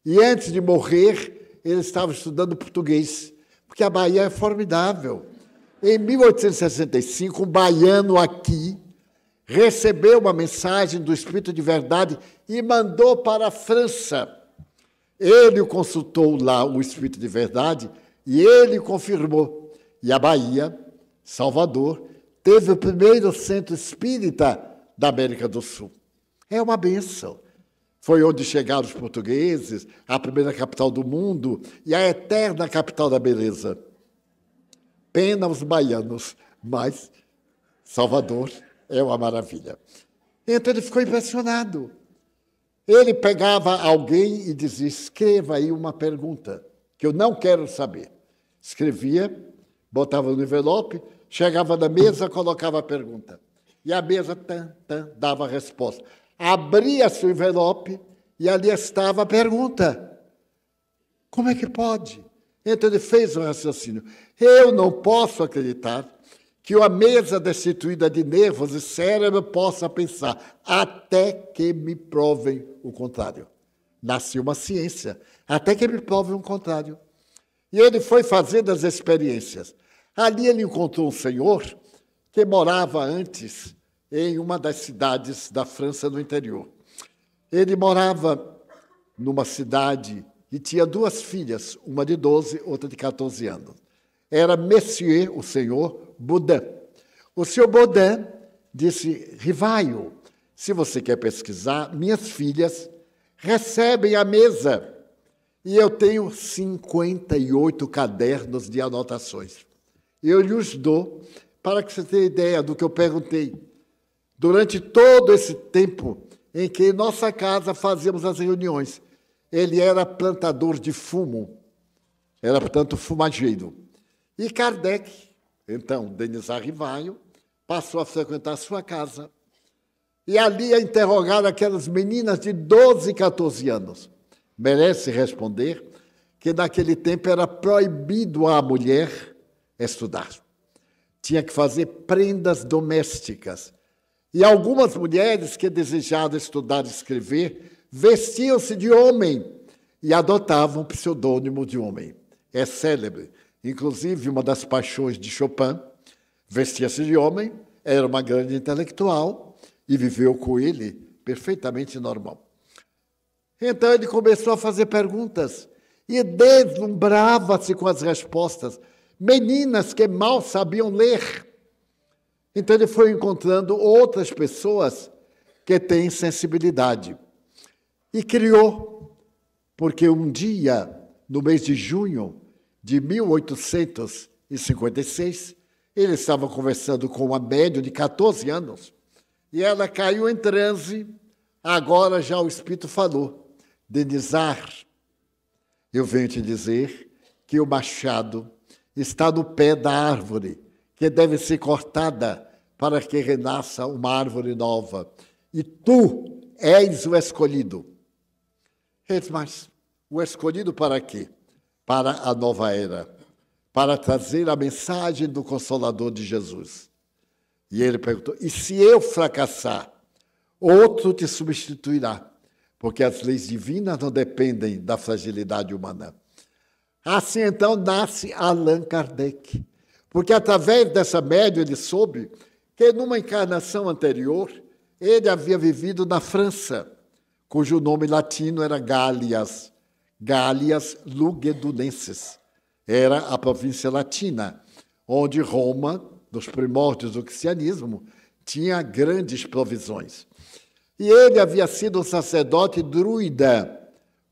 E antes de morrer, ele estava estudando português, porque a Bahia é formidável. Em 1865, um baiano aqui recebeu uma mensagem do Espírito de Verdade e mandou para a França. Ele consultou lá o Espírito de Verdade e ele confirmou. E a Bahia, Salvador, teve o primeiro centro espírita da América do Sul. É uma benção. Foi onde chegaram os portugueses, a primeira capital do mundo e a eterna capital da beleza. Pena os baianos, mas Salvador é uma maravilha. Então ele ficou impressionado. Ele pegava alguém e dizia: escreva aí uma pergunta que eu não quero saber. Escrevia, botava no envelope, chegava na mesa, colocava a pergunta. E a mesa tan, tan, dava a resposta abria seu envelope e ali estava a pergunta: como é que pode? Então ele fez um raciocínio. Eu não posso acreditar que uma mesa destituída de nervos e cérebro possa pensar, até que me provem o contrário. Nasceu uma ciência, até que me provem o contrário. E ele foi fazendo as experiências. Ali ele encontrou um senhor que morava antes em uma das cidades da França no interior. Ele morava numa cidade e tinha duas filhas, uma de 12, outra de 14 anos. Era Monsieur, o senhor Baudin. O senhor Baudin disse: Rivaio, se você quer pesquisar, minhas filhas recebem a mesa. E eu tenho 58 cadernos de anotações. Eu lhes dou para que você tenha ideia do que eu perguntei. Durante todo esse tempo em que em nossa casa fazíamos as reuniões, ele era plantador de fumo, era, portanto, fumageiro. E Kardec, então, Denis Arrivaio, passou a frequentar a sua casa e ali a interrogar aquelas meninas de 12 e 14 anos. Merece responder que naquele tempo era proibido à mulher estudar. Tinha que fazer prendas domésticas e algumas mulheres que desejavam estudar e escrever vestiam-se de homem e adotavam o pseudônimo de homem. É célebre. Inclusive, uma das paixões de Chopin, vestia-se de homem, era uma grande intelectual e viveu com ele perfeitamente normal. Então ele começou a fazer perguntas e deslumbrava-se com as respostas. Meninas que mal sabiam ler então ele foi encontrando outras pessoas que têm sensibilidade. E criou, porque um dia, no mês de junho de 1856, ele estava conversando com uma médium de 14 anos e ela caiu em transe. Agora já o Espírito falou, Denizar, eu venho te dizer que o machado está no pé da árvore, que deve ser cortada para que renasça uma árvore nova. E tu és o escolhido. mas o escolhido para quê? Para a nova era, para trazer a mensagem do Consolador de Jesus. E ele perguntou: e se eu fracassar, outro te substituirá, porque as leis divinas não dependem da fragilidade humana. Assim então nasce Allan Kardec, porque através dessa média ele soube que numa encarnação anterior ele havia vivido na França, cujo nome latino era Gálias, Gálias Lugedunenses. Era a província latina, onde Roma, nos primórdios do cristianismo, tinha grandes provisões. E ele havia sido um sacerdote druida,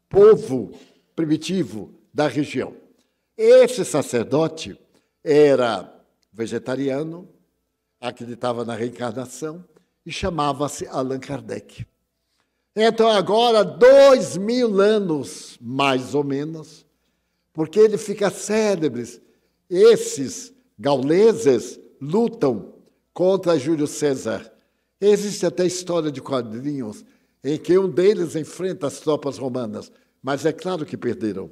povo primitivo da região. Esse sacerdote era vegetariano, acreditava na reencarnação e chamava-se Allan Kardec. Então, agora, dois mil anos, mais ou menos, porque ele fica célebre. Esses gauleses lutam contra Júlio César. Existe até história de quadrinhos em que um deles enfrenta as tropas romanas, mas é claro que perderam.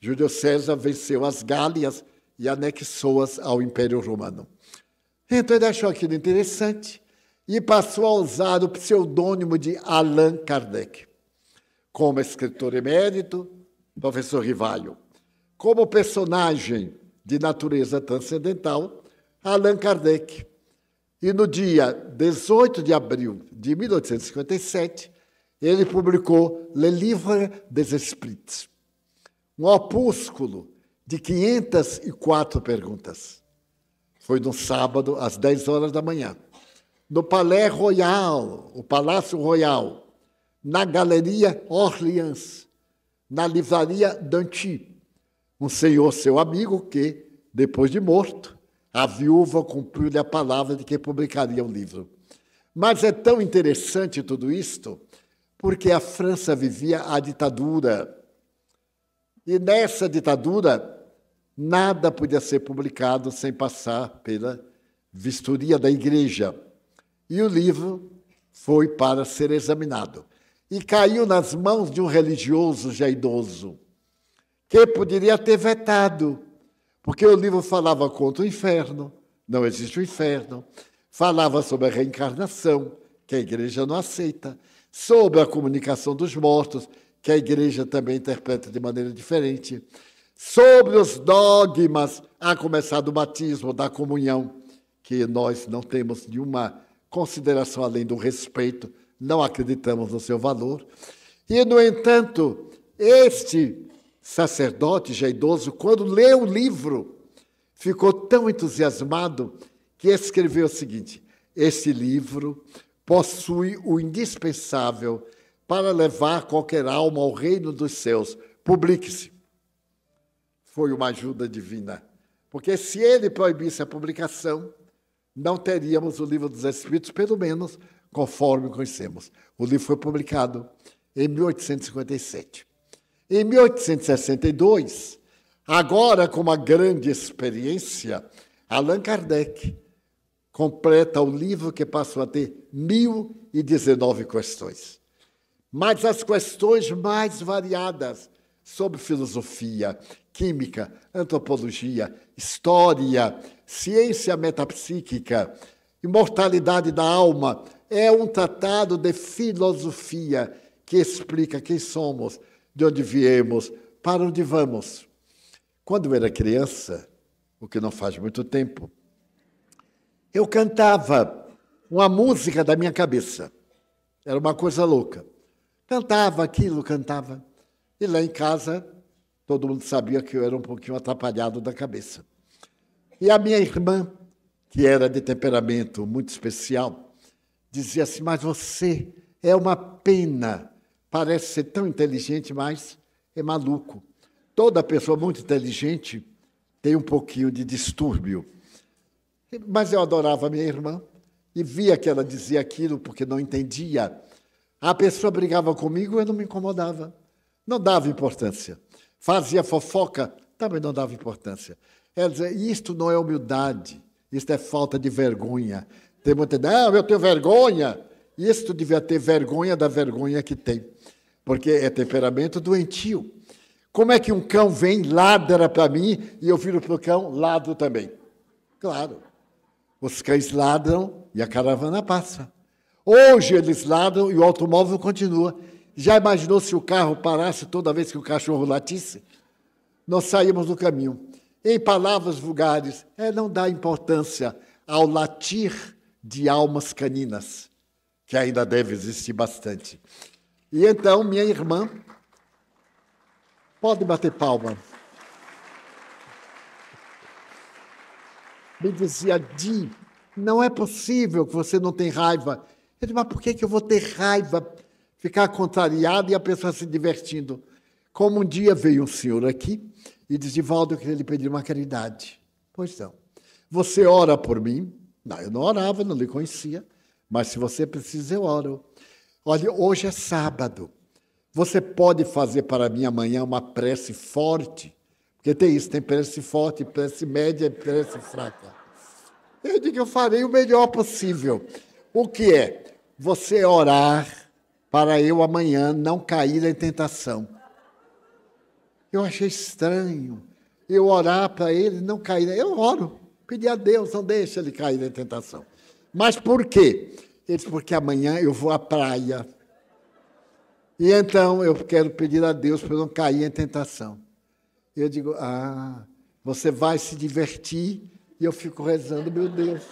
Júlio César venceu as Gálias e anexou-as ao Império Romano. Então ele achou aquilo interessante e passou a usar o pseudônimo de Allan Kardec, como escritor emérito, professor Rivalho. Como personagem de natureza transcendental, Allan Kardec. E no dia 18 de abril de 1857, ele publicou Le Livre des Esprits, um opúsculo de 504 perguntas. Foi no sábado, às 10 horas da manhã. No Palais Royal, o Palácio Royal, na Galeria Orleans, na Livraria Danty, Um senhor, seu amigo, que, depois de morto, a viúva cumpriu-lhe a palavra de que publicaria o livro. Mas é tão interessante tudo isto, porque a França vivia a ditadura. E nessa ditadura, nada podia ser publicado sem passar pela vistoria da igreja. E o livro foi para ser examinado. E caiu nas mãos de um religioso já idoso, que poderia ter vetado, porque o livro falava contra o inferno, não existe o inferno, falava sobre a reencarnação, que a igreja não aceita, sobre a comunicação dos mortos, que a igreja também interpreta de maneira diferente, sobre os dogmas, a começar do batismo, da comunhão, que nós não temos nenhuma consideração além do respeito, não acreditamos no seu valor. E, no entanto, este sacerdote já idoso, quando leu o livro, ficou tão entusiasmado que escreveu o seguinte: Este livro possui o indispensável para levar qualquer alma ao reino dos céus. Publique-se foi uma ajuda divina. Porque se ele proibisse a publicação, não teríamos o Livro dos Espíritos, pelo menos conforme conhecemos. O livro foi publicado em 1857. Em 1862, agora com uma grande experiência, Allan Kardec completa o livro que passou a ter 1019 questões. Mas as questões mais variadas sobre filosofia, química, antropologia, história, ciência metapsíquica, imortalidade da alma. É um tratado de filosofia que explica quem somos, de onde viemos, para onde vamos. Quando eu era criança, o que não faz muito tempo, eu cantava uma música da minha cabeça. Era uma coisa louca. Cantava aquilo, cantava. E lá em casa Todo mundo sabia que eu era um pouquinho atrapalhado da cabeça. E a minha irmã, que era de temperamento muito especial, dizia assim: Mas você é uma pena, parece ser tão inteligente, mas é maluco. Toda pessoa muito inteligente tem um pouquinho de distúrbio. Mas eu adorava minha irmã e via que ela dizia aquilo porque não entendia. A pessoa brigava comigo, eu não me incomodava, não dava importância fazia fofoca, também não dava importância. Ela dizia, isto não é humildade, isto é falta de vergonha. Tem muita ideia, ah, eu tenho vergonha. Isto devia ter vergonha da vergonha que tem, porque é temperamento doentio. Como é que um cão vem, ladra para mim, e eu viro para o cão, ladro também? Claro. Os cães ladram e a caravana passa. Hoje eles ladram e o automóvel continua. Já imaginou se o carro parasse toda vez que o cachorro latisse? Nós saímos do caminho. Em palavras vulgares, é não dar importância ao latir de almas caninas, que ainda deve existir bastante. E então, minha irmã, pode bater palma. Me dizia, Di, não é possível que você não tenha raiva. Eu disse, mas por que, que eu vou ter raiva? ficar contrariado e a pessoa se divertindo. Como um dia veio um senhor aqui e disse, Valdo, eu queria lhe pedir uma caridade. Pois não. Você ora por mim? Não, eu não orava, não lhe conhecia. Mas se você precisa, eu oro. Olha, hoje é sábado. Você pode fazer para mim amanhã uma prece forte? Porque tem isso, tem prece forte, prece média e prece fraca. Eu digo, eu farei o melhor possível. O que é? Você orar para eu amanhã não cair em tentação. Eu achei estranho eu orar para ele não cair. Eu oro, pedi a Deus, não deixa ele cair em tentação. Mas por quê? Ele disse, porque amanhã eu vou à praia. E então eu quero pedir a Deus para eu não cair em tentação. Eu digo, ah, você vai se divertir. E eu fico rezando, meu Deus.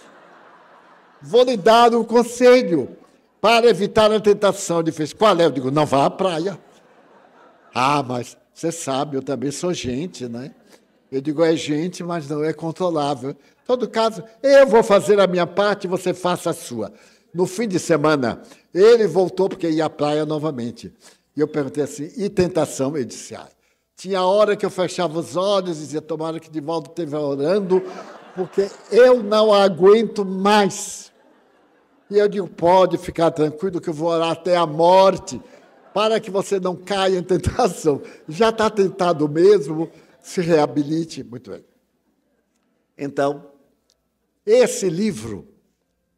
Vou lhe dar um conselho para evitar a tentação. Ele fez: Qual é? Eu digo: Não vá à praia. Ah, mas você sabe, eu também sou gente, né? Eu digo: É gente, mas não é controlável. Em todo caso, eu vou fazer a minha parte, você faça a sua. No fim de semana, ele voltou porque ia à praia novamente. E eu perguntei assim: E tentação? Ele disse: Ah. Tinha hora que eu fechava os olhos e dizia: Tomara que de volta esteja orando, porque eu não aguento mais. E eu digo: pode ficar tranquilo que eu vou orar até a morte, para que você não caia em tentação. Já está tentado mesmo, se reabilite. Muito bem. Então, esse livro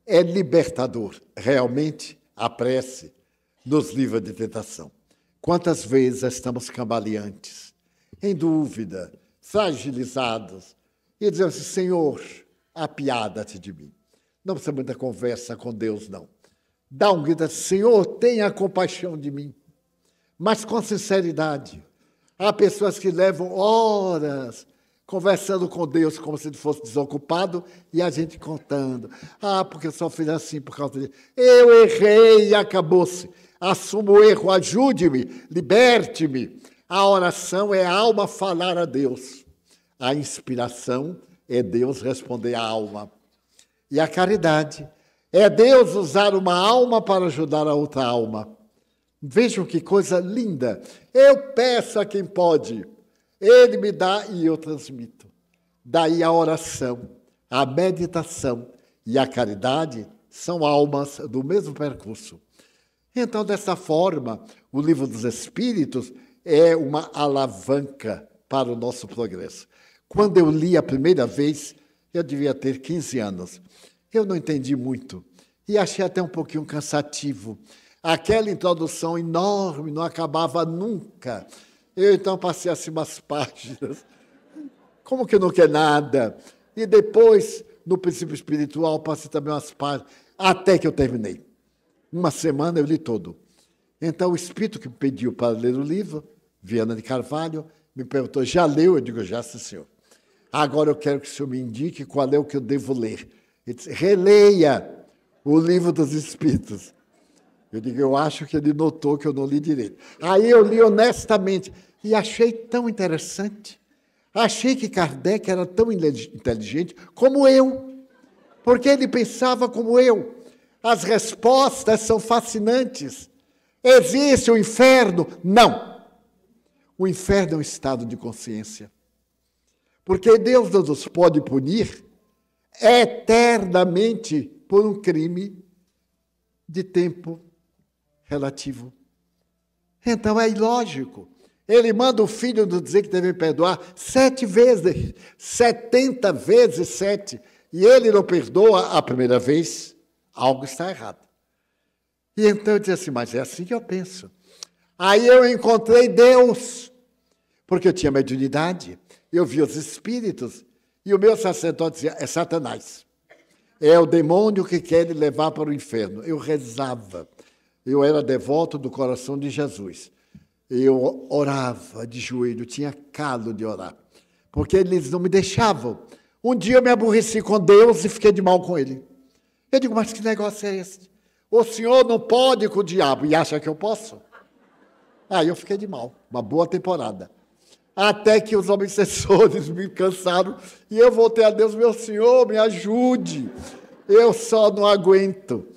é libertador. Realmente, a prece nos livra de tentação. Quantas vezes estamos cambaleantes, em dúvida, fragilizados, e dizemos assim, Senhor, apiada-te de mim. Não precisa muita conversa com Deus, não. Dá um grito, assim, Senhor, tenha compaixão de mim. Mas com sinceridade. Há pessoas que levam horas conversando com Deus como se ele fosse desocupado e a gente contando. Ah, porque eu só fiz assim por causa disso. Eu errei e acabou-se. Assumo o erro, ajude-me, liberte-me. A oração é a alma falar a Deus. A inspiração é Deus responder à alma e a caridade. É Deus usar uma alma para ajudar a outra alma. Vejam que coisa linda. Eu peço a quem pode, ele me dá e eu transmito. Daí a oração, a meditação e a caridade são almas do mesmo percurso. Então, dessa forma, o Livro dos Espíritos é uma alavanca para o nosso progresso. Quando eu li a primeira vez, eu devia ter 15 anos. Eu não entendi muito e achei até um pouquinho cansativo. Aquela introdução enorme não acabava nunca. Eu então passei assim umas <laughs> páginas. Como que não quer nada? E depois, no princípio espiritual, passei também umas páginas, até que eu terminei. Uma semana eu li todo. Então, o espírito que me pediu para ler o livro, Viana de Carvalho, me perguntou: já leu? Eu digo: já, sim, senhor. Agora eu quero que o senhor me indique qual é o que eu devo ler. Ele disse, releia o livro dos Espíritos. Eu digo, eu acho que ele notou que eu não li direito. Aí eu li honestamente e achei tão interessante. Achei que Kardec era tão inteligente como eu, porque ele pensava como eu. As respostas são fascinantes. Existe o inferno? Não. O inferno é um estado de consciência. Porque Deus não nos pode punir eternamente por um crime de tempo relativo. Então é ilógico. Ele manda o filho nos dizer que deve perdoar sete vezes, setenta vezes sete, e ele não perdoa a primeira vez, algo está errado. E então eu disse assim, mas é assim que eu penso. Aí eu encontrei Deus, porque eu tinha mediunidade, eu vi os espíritos, e o meu sacerdote dizia: é Satanás. É o demônio que quer lhe levar para o inferno. Eu rezava. Eu era devoto do coração de Jesus. Eu orava de joelho, tinha calo de orar. Porque eles não me deixavam. Um dia eu me aborreci com Deus e fiquei de mal com ele. Eu digo, mas que negócio é esse? O senhor não pode com o diabo e acha que eu posso? Aí eu fiquei de mal, uma boa temporada até que os obsessores me cansaram e eu voltei a Deus, meu Senhor, me ajude, eu só não aguento.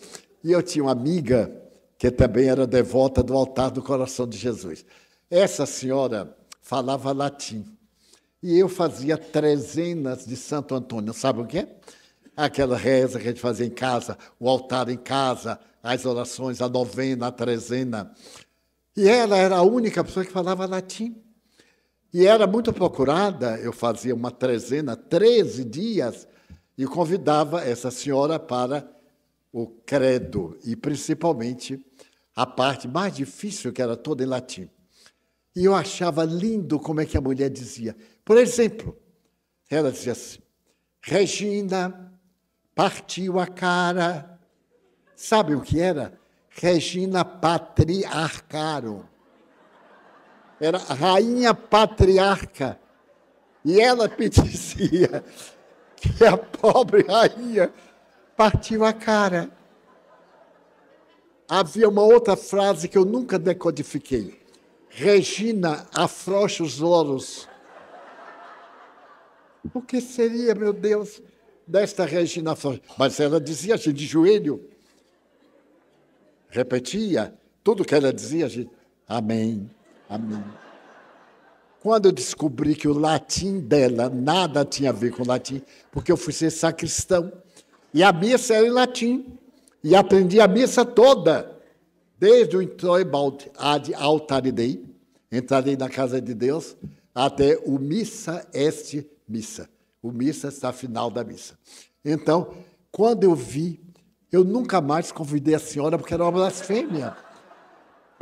E eu tinha uma amiga que também era devota do altar do coração de Jesus. Essa senhora falava latim e eu fazia trezenas de Santo Antônio, sabe o que Aquela reza que a gente fazia em casa, o altar em casa, as orações, a novena, a trezena. E ela era a única pessoa que falava latim. E era muito procurada, eu fazia uma trezena, 13 dias, e convidava essa senhora para o credo, e principalmente a parte mais difícil, que era toda em latim. E eu achava lindo como é que a mulher dizia. Por exemplo, ela dizia assim: Regina partiu a cara. Sabe o que era? Regina patriarcarum era rainha patriarca. E ela pedia <laughs> que a pobre rainha partiu a cara. Havia uma outra frase que eu nunca decodifiquei. Regina, afrocha os louros. O que seria, meu Deus, desta Regina Afrocha? Mas ela dizia, gente, assim, de joelho. Repetia tudo que ela dizia, gente. Assim, amém. Amém. Quando eu descobri que o latim dela nada tinha a ver com o latim, porque eu fui ser sacristão, e a missa era em latim, e aprendi a missa toda, desde o Introibald ad altaridei, entrarei na casa de Deus, até o missa est missa. O missa está final da missa. Então, quando eu vi, eu nunca mais convidei a senhora porque era uma blasfêmia.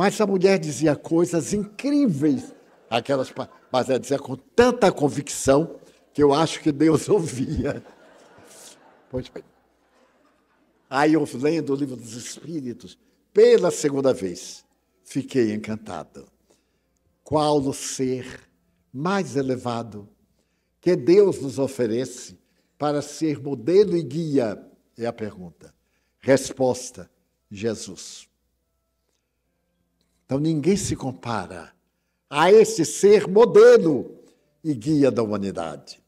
Mas essa mulher dizia coisas incríveis, aquelas, mas ela dizia com tanta convicção que eu acho que Deus <laughs> ouvia. Pois bem. Aí eu lendo o livro dos Espíritos, pela segunda vez, fiquei encantado. Qual o ser mais elevado que Deus nos oferece para ser modelo e guia? É a pergunta. Resposta: Jesus. Então ninguém se compara a esse ser modelo e guia da humanidade.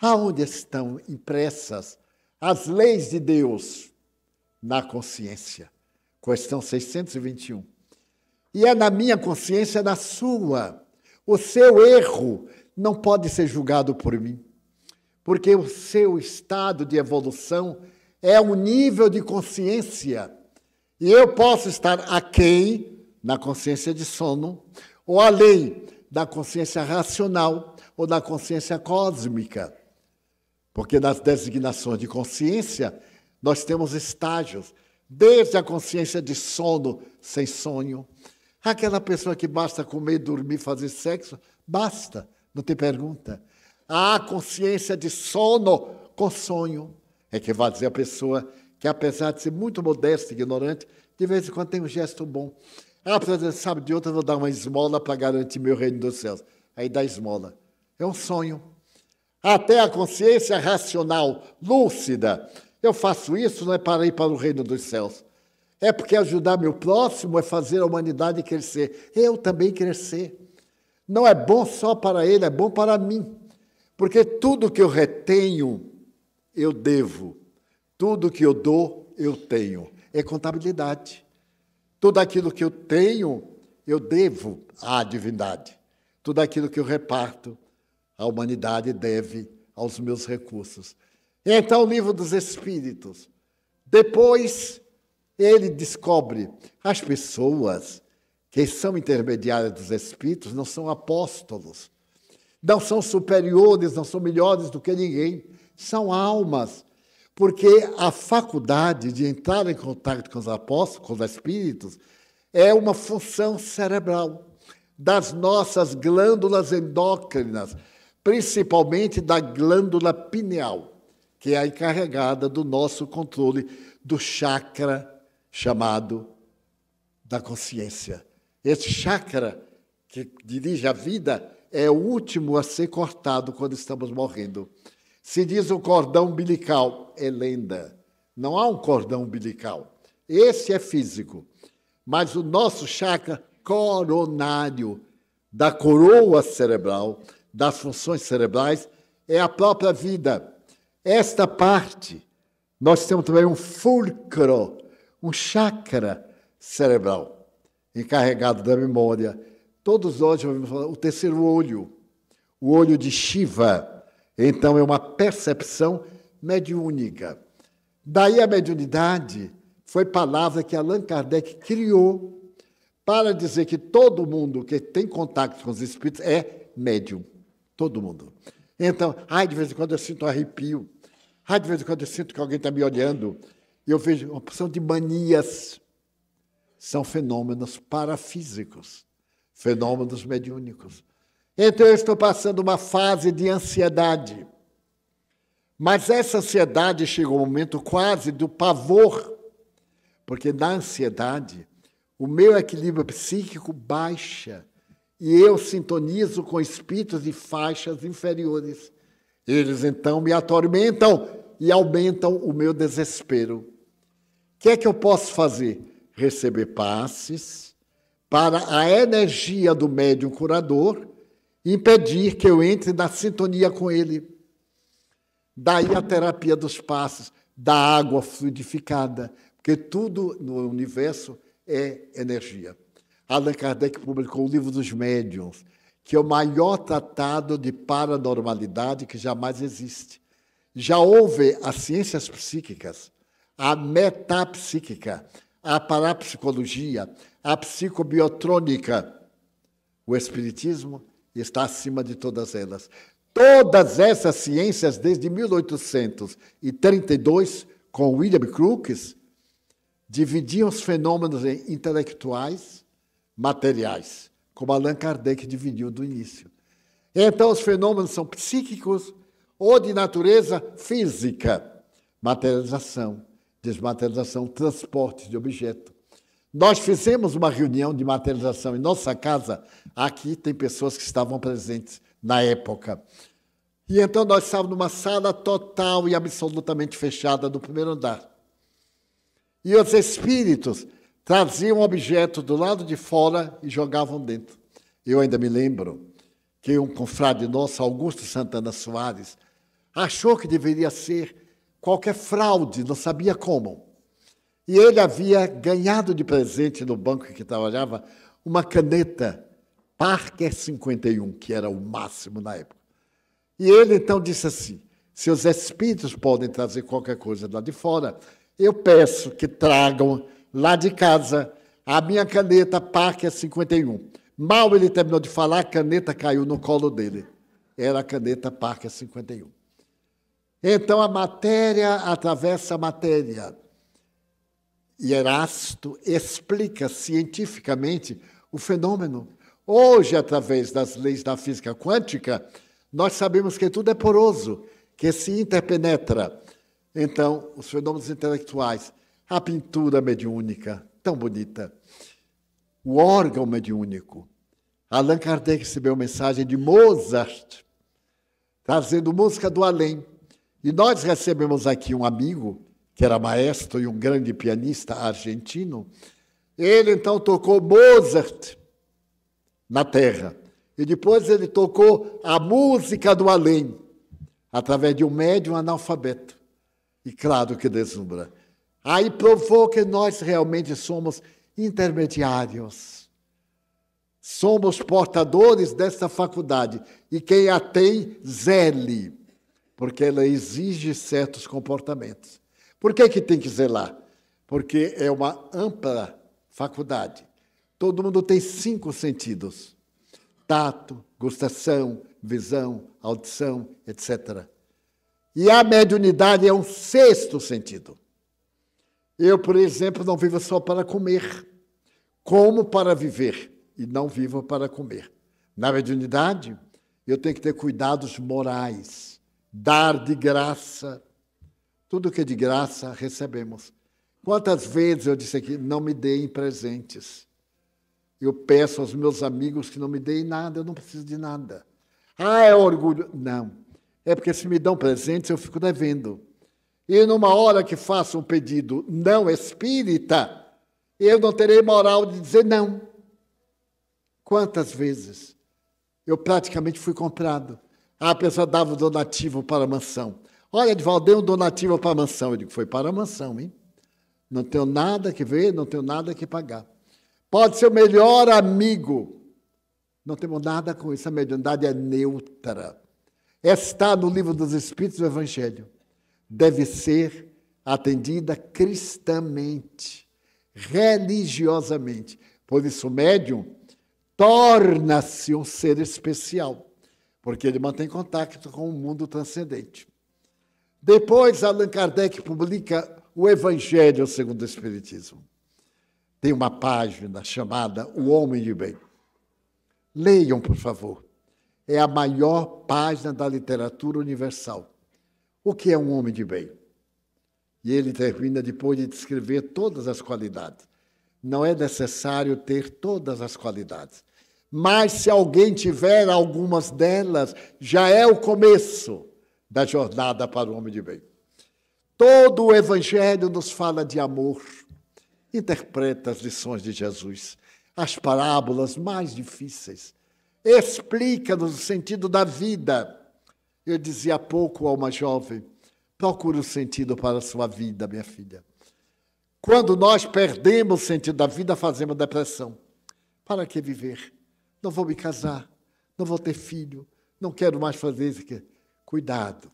Aonde estão impressas as leis de Deus? Na consciência. Questão 621. E é na minha consciência, na sua. O seu erro não pode ser julgado por mim, porque o seu estado de evolução é um nível de consciência. E eu posso estar aquém na consciência de sono, ou além da consciência racional ou da consciência cósmica. Porque nas designações de consciência, nós temos estágios, desde a consciência de sono, sem sonho, aquela pessoa que basta comer, dormir, fazer sexo, basta, não tem pergunta. A consciência de sono com sonho é que vai dizer a pessoa que, apesar de ser muito modesta e ignorante, de vez em quando tem um gesto bom. Ah, para sabe, de outra, vou dar uma esmola para garantir meu reino dos céus. Aí dá esmola. É um sonho. Até a consciência racional, lúcida. Eu faço isso não é para ir para o reino dos céus. É porque ajudar meu próximo é fazer a humanidade crescer. Eu também crescer. Não é bom só para ele, é bom para mim. Porque tudo que eu retenho, eu devo. Tudo que eu dou, eu tenho. É contabilidade. Tudo aquilo que eu tenho, eu devo à divindade. Tudo aquilo que eu reparto, a humanidade deve aos meus recursos. Então, o livro dos Espíritos. Depois, ele descobre as pessoas que são intermediárias dos Espíritos não são apóstolos, não são superiores, não são melhores do que ninguém, são almas porque a faculdade de entrar em contato com os apóstolos, com os espíritos, é uma função cerebral das nossas glândulas endócrinas, principalmente da glândula pineal, que é a encarregada do nosso controle do chakra chamado da consciência. Esse chakra que dirige a vida é o último a ser cortado quando estamos morrendo. Se diz o cordão umbilical, é lenda. Não há um cordão umbilical. Esse é físico. Mas o nosso chakra coronário, da coroa cerebral, das funções cerebrais, é a própria vida. Esta parte, nós temos também um fulcro, um chakra cerebral, encarregado da memória. Todos nós ouvimos falar, o terceiro olho, o olho de Shiva então, é uma percepção mediúnica. Daí a mediunidade foi palavra que Allan Kardec criou para dizer que todo mundo que tem contato com os espíritos é médium. Todo mundo. Então, ai, de vez em quando eu sinto um arrepio. Ai, de vez em quando eu sinto que alguém está me olhando. Eu vejo uma opção de manias. São fenômenos parafísicos, fenômenos mediúnicos. Então eu estou passando uma fase de ansiedade. Mas essa ansiedade chegou um momento quase do pavor, porque na ansiedade o meu equilíbrio psíquico baixa e eu sintonizo com espíritos de faixas inferiores. Eles então me atormentam e aumentam o meu desespero. O que é que eu posso fazer? Receber passes para a energia do médium curador impedir que eu entre na sintonia com ele. Daí a terapia dos passos, da água fluidificada, porque tudo no universo é energia. Allan Kardec publicou o livro dos médiuns, que é o maior tratado de paranormalidade que jamais existe. Já houve as ciências psíquicas, a metapsíquica, a parapsicologia, a psicobiotrônica, o espiritismo, está acima de todas elas. Todas essas ciências, desde 1832, com William Crookes, dividiam os fenômenos em intelectuais, materiais, como Allan Kardec dividiu do início. Então, os fenômenos são psíquicos ou de natureza física, materialização, desmaterialização, transporte de objeto, nós fizemos uma reunião de materialização em nossa casa. Aqui tem pessoas que estavam presentes na época. E então nós estávamos numa sala total e absolutamente fechada do primeiro andar. E os espíritos traziam objetos do lado de fora e jogavam dentro. Eu ainda me lembro que um confrade nosso, Augusto Santana Soares, achou que deveria ser qualquer fraude, não sabia como. E ele havia ganhado de presente no banco que trabalhava uma caneta Parker 51, que era o máximo na época. E ele então disse assim: se os espíritos podem trazer qualquer coisa lá de fora, eu peço que tragam lá de casa a minha caneta Parker 51. Mal ele terminou de falar, a caneta caiu no colo dele. Era a caneta Parker 51. Então a matéria atravessa a matéria e Erasto explica cientificamente o fenômeno. Hoje, através das leis da física quântica, nós sabemos que tudo é poroso, que se interpenetra. Então, os fenômenos intelectuais, a pintura mediúnica, tão bonita, o órgão mediúnico. Allan Kardec recebeu mensagem de Mozart, trazendo música do além. E nós recebemos aqui um amigo que era maestro e um grande pianista argentino, ele então tocou Mozart na Terra. E depois ele tocou a música do além, através de um médium analfabeto. E claro que deslumbra. Aí provou que nós realmente somos intermediários. Somos portadores dessa faculdade. E quem a tem, zele, porque ela exige certos comportamentos. Por que, que tem que zelar? Porque é uma ampla faculdade. Todo mundo tem cinco sentidos: tato, gustação, visão, audição, etc. E a mediunidade é um sexto sentido. Eu, por exemplo, não vivo só para comer, como para viver e não vivo para comer. Na mediunidade, eu tenho que ter cuidados morais, dar de graça, tudo que é de graça, recebemos. Quantas vezes eu disse aqui, não me deem presentes. Eu peço aos meus amigos que não me deem nada, eu não preciso de nada. Ah, é orgulho. Não. É porque se me dão presentes, eu fico devendo. E numa hora que faço um pedido não espírita, eu não terei moral de dizer não. Quantas vezes eu praticamente fui comprado. Ah, a pessoa dava o donativo para a mansão. Olha, Edvaldo, dei um donativo para a mansão. Eu digo, foi para a mansão, hein? Não tenho nada que ver, não tenho nada que pagar. Pode ser o melhor amigo. Não temos nada com isso. A mediunidade é neutra. Está no livro dos Espíritos do Evangelho. Deve ser atendida cristamente, religiosamente. Por isso, o médium torna-se um ser especial, porque ele mantém contato com o mundo transcendente. Depois, Allan Kardec publica o Evangelho segundo o Espiritismo. Tem uma página chamada O Homem de Bem. Leiam, por favor. É a maior página da literatura universal. O que é um homem de bem? E ele termina depois de descrever todas as qualidades. Não é necessário ter todas as qualidades. Mas se alguém tiver algumas delas, já é o começo da jornada para o homem de bem. Todo o Evangelho nos fala de amor, interpreta as lições de Jesus, as parábolas mais difíceis, explica-nos o sentido da vida. Eu dizia há pouco a uma jovem: procure o um sentido para a sua vida, minha filha. Quando nós perdemos o sentido da vida, fazemos depressão. Para que viver? Não vou me casar, não vou ter filho, não quero mais fazer isso. Aqui. Cuidado,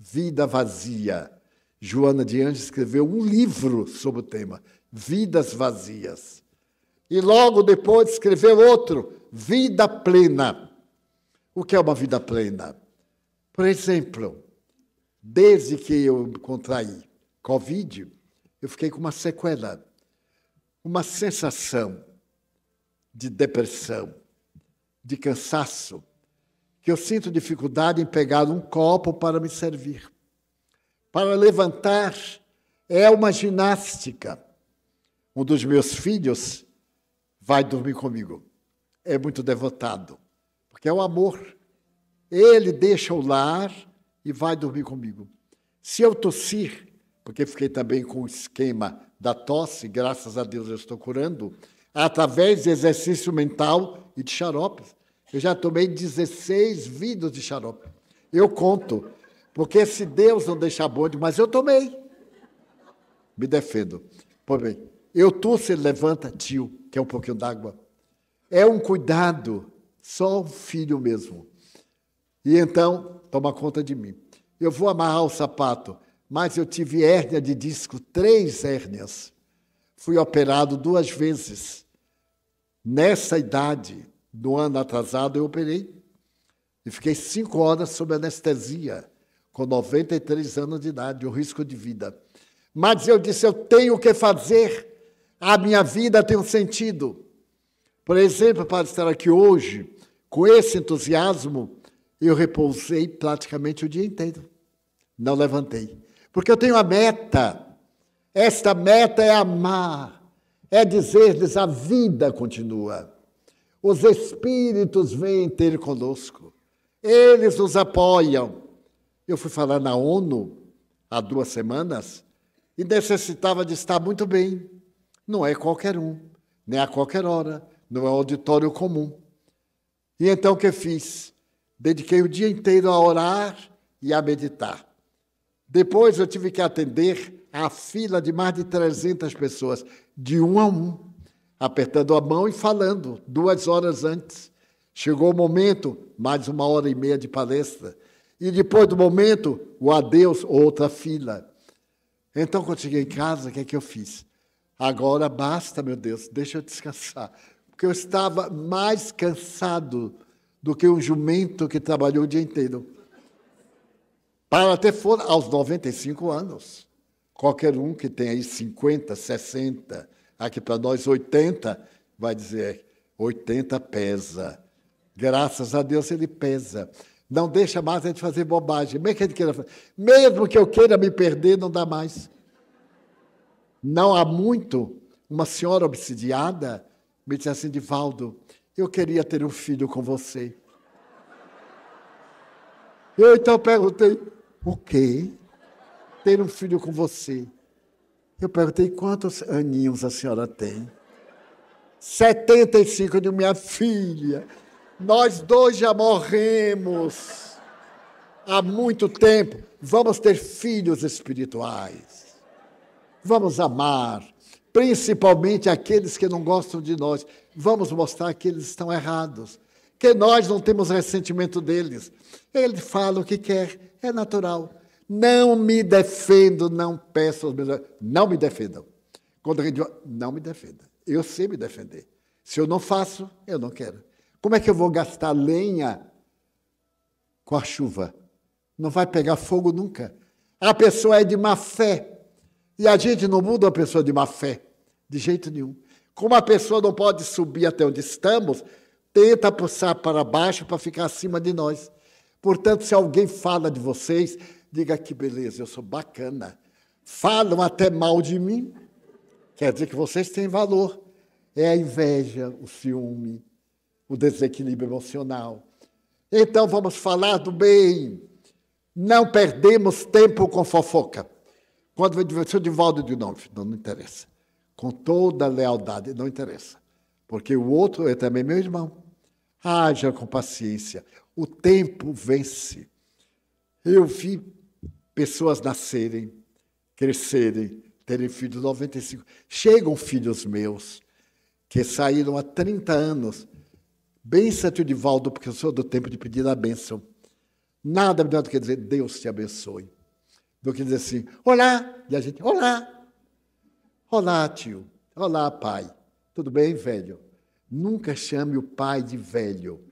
vida vazia. Joana de Anjos escreveu um livro sobre o tema, Vidas Vazias. E logo depois escreveu outro, Vida Plena. O que é uma vida plena? Por exemplo, desde que eu contraí Covid, eu fiquei com uma sequela, uma sensação de depressão, de cansaço, que eu sinto dificuldade em pegar um copo para me servir. Para levantar é uma ginástica. Um dos meus filhos vai dormir comigo. É muito devotado, porque é o amor. Ele deixa o lar e vai dormir comigo. Se eu tossir, porque fiquei também com o esquema da tosse, graças a Deus eu estou curando, através de exercício mental e de xaropes. Eu já tomei 16 vidros de xarope. Eu conto. Porque se Deus não deixar bonde, mas eu tomei. Me defendo. Pois bem, eu tosse, ele levanta, tio, que é um pouquinho d'água. É um cuidado, só o filho mesmo. E então, toma conta de mim. Eu vou amarrar o sapato, mas eu tive hérnia de disco, três hérnias. Fui operado duas vezes. Nessa idade, no ano atrasado, eu operei e fiquei cinco horas sob anestesia, com 93 anos de idade, o risco de vida. Mas eu disse: eu tenho o que fazer, a minha vida tem um sentido. Por exemplo, para estar aqui hoje, com esse entusiasmo, eu repousei praticamente o dia inteiro. Não levantei. Porque eu tenho uma meta. Esta meta é amar, é dizer-lhes: a vida continua. Os Espíritos vêm ter conosco. Eles nos apoiam. Eu fui falar na ONU há duas semanas e necessitava de estar muito bem. Não é qualquer um, nem a qualquer hora, não é auditório comum. E então o que fiz? Dediquei o dia inteiro a orar e a meditar. Depois eu tive que atender a fila de mais de 300 pessoas, de um a um apertando a mão e falando duas horas antes. Chegou o momento, mais uma hora e meia de palestra. E depois do momento, o adeus, outra fila. Então, quando cheguei em casa, o que é que eu fiz? Agora basta, meu Deus, deixa eu descansar. Porque eu estava mais cansado do que um jumento que trabalhou o dia inteiro. Para até for aos 95 anos. Qualquer um que tenha aí 50, 60, Aqui para nós, 80, vai dizer, 80 pesa. Graças a Deus ele pesa. Não deixa mais a gente fazer bobagem. Mesmo que, queira, mesmo que eu queira me perder, não dá mais. Não há muito, uma senhora obsidiada me disse assim, Divaldo, eu queria ter um filho com você. Eu então perguntei, o quê? Ter um filho com você. Eu perguntei quantos aninhos a senhora tem? 75 de minha filha. Nós dois já morremos há muito tempo. Vamos ter filhos espirituais. Vamos amar, principalmente aqueles que não gostam de nós. Vamos mostrar que eles estão errados, que nós não temos ressentimento deles. Ele fala o que quer, é natural. Não me defendo, não peço aos meus Não me defendam. Quando a gente não me defenda. Eu sei me defender. Se eu não faço, eu não quero. Como é que eu vou gastar lenha com a chuva? Não vai pegar fogo nunca. A pessoa é de má fé. E a gente não muda a pessoa de má fé. De jeito nenhum. Como a pessoa não pode subir até onde estamos, tenta puxar para baixo para ficar acima de nós. Portanto, se alguém fala de vocês, Diga que beleza, eu sou bacana. Falam até mal de mim. Quer dizer que vocês têm valor. É a inveja, o ciúme, o desequilíbrio emocional. Então vamos falar do bem. Não perdemos tempo com fofoca. Quando o seu Divaldo de novo, não, não interessa. Com toda a lealdade, não interessa. Porque o outro é também meu irmão. Haja com paciência. O tempo vence. Eu vi pessoas nascerem, crescerem, terem filhos 95. Chegam filhos meus que saíram há 30 anos. Benção, tio Divaldo, porque eu sou do tempo de pedir a bênção. Nada melhor do que dizer Deus te abençoe. Do que dizer assim, olá, e a gente, olá. Olá, tio. Olá, pai. Tudo bem, velho? Nunca chame o pai de velho.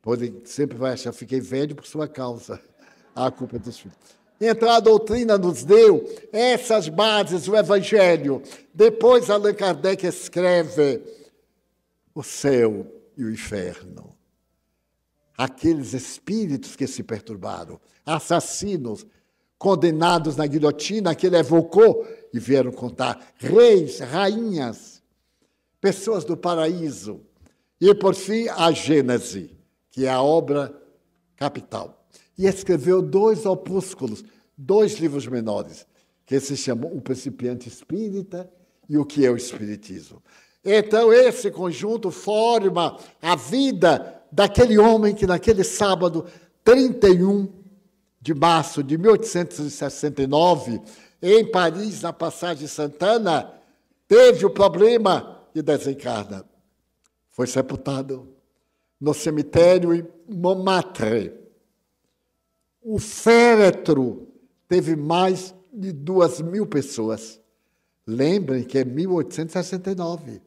Pode, sempre vai achar, fiquei velho por sua causa. <laughs> A culpa é dos filhos. Então, a doutrina nos deu essas bases, o Evangelho. Depois, Allan Kardec escreve o céu e o inferno. Aqueles espíritos que se perturbaram, assassinos, condenados na guilhotina que ele evocou e vieram contar, reis, rainhas, pessoas do paraíso. E, por fim, a Gênese, que é a obra capital e escreveu dois opúsculos, dois livros menores, que se chamam O Principiante Espírita e O que é o Espiritismo. Então, esse conjunto forma a vida daquele homem que, naquele sábado 31 de março de 1869, em Paris, na Passagem Santana, teve o problema e desencarna. Foi sepultado no cemitério em Montmartre o féretro teve mais de duas mil pessoas. Lembrem que é 1869.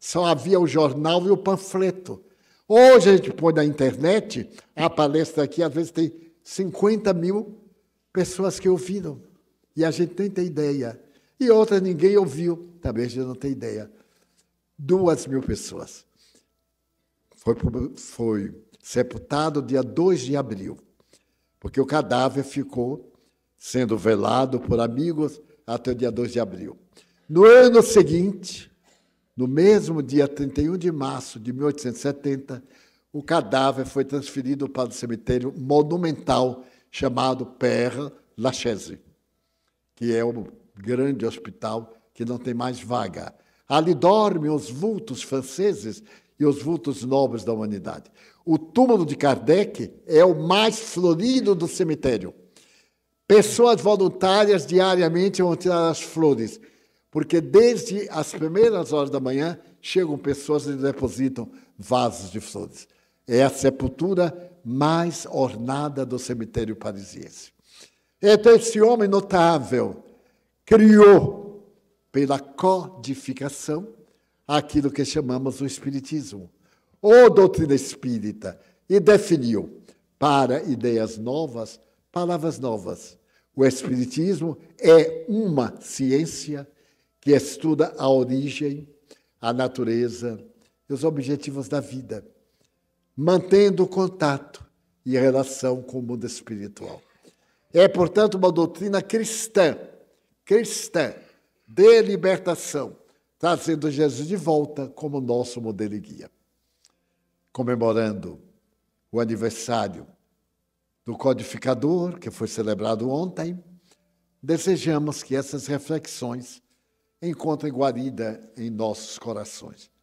Só havia o jornal e o panfleto. Hoje a gente põe na internet, a palestra aqui às vezes tem 50 mil pessoas que ouviram. E a gente nem tem ideia. E outras ninguém ouviu, também a gente não tem ideia. Duas mil pessoas. Foi, foi sepultado dia 2 de abril porque o cadáver ficou sendo velado por amigos até o dia 2 de abril. No ano seguinte, no mesmo dia 31 de março de 1870, o cadáver foi transferido para o cemitério monumental chamado Père Lachaise, que é um grande hospital que não tem mais vaga. Ali dormem os vultos franceses e os vultos nobres da humanidade o túmulo de Kardec é o mais florido do cemitério. Pessoas voluntárias diariamente vão tirar as flores, porque desde as primeiras horas da manhã chegam pessoas e depositam vasos de flores. É a sepultura mais ornada do cemitério parisiense. Então, esse homem notável criou, pela codificação, aquilo que chamamos o Espiritismo ou doutrina espírita, e definiu para ideias novas, palavras novas. O Espiritismo é uma ciência que estuda a origem, a natureza e os objetivos da vida, mantendo contato e relação com o mundo espiritual. É, portanto, uma doutrina cristã, cristã, de libertação, trazendo Jesus de volta como nosso modelo e guia comemorando o aniversário do codificador, que foi celebrado ontem, desejamos que essas reflexões encontrem guarida em nossos corações.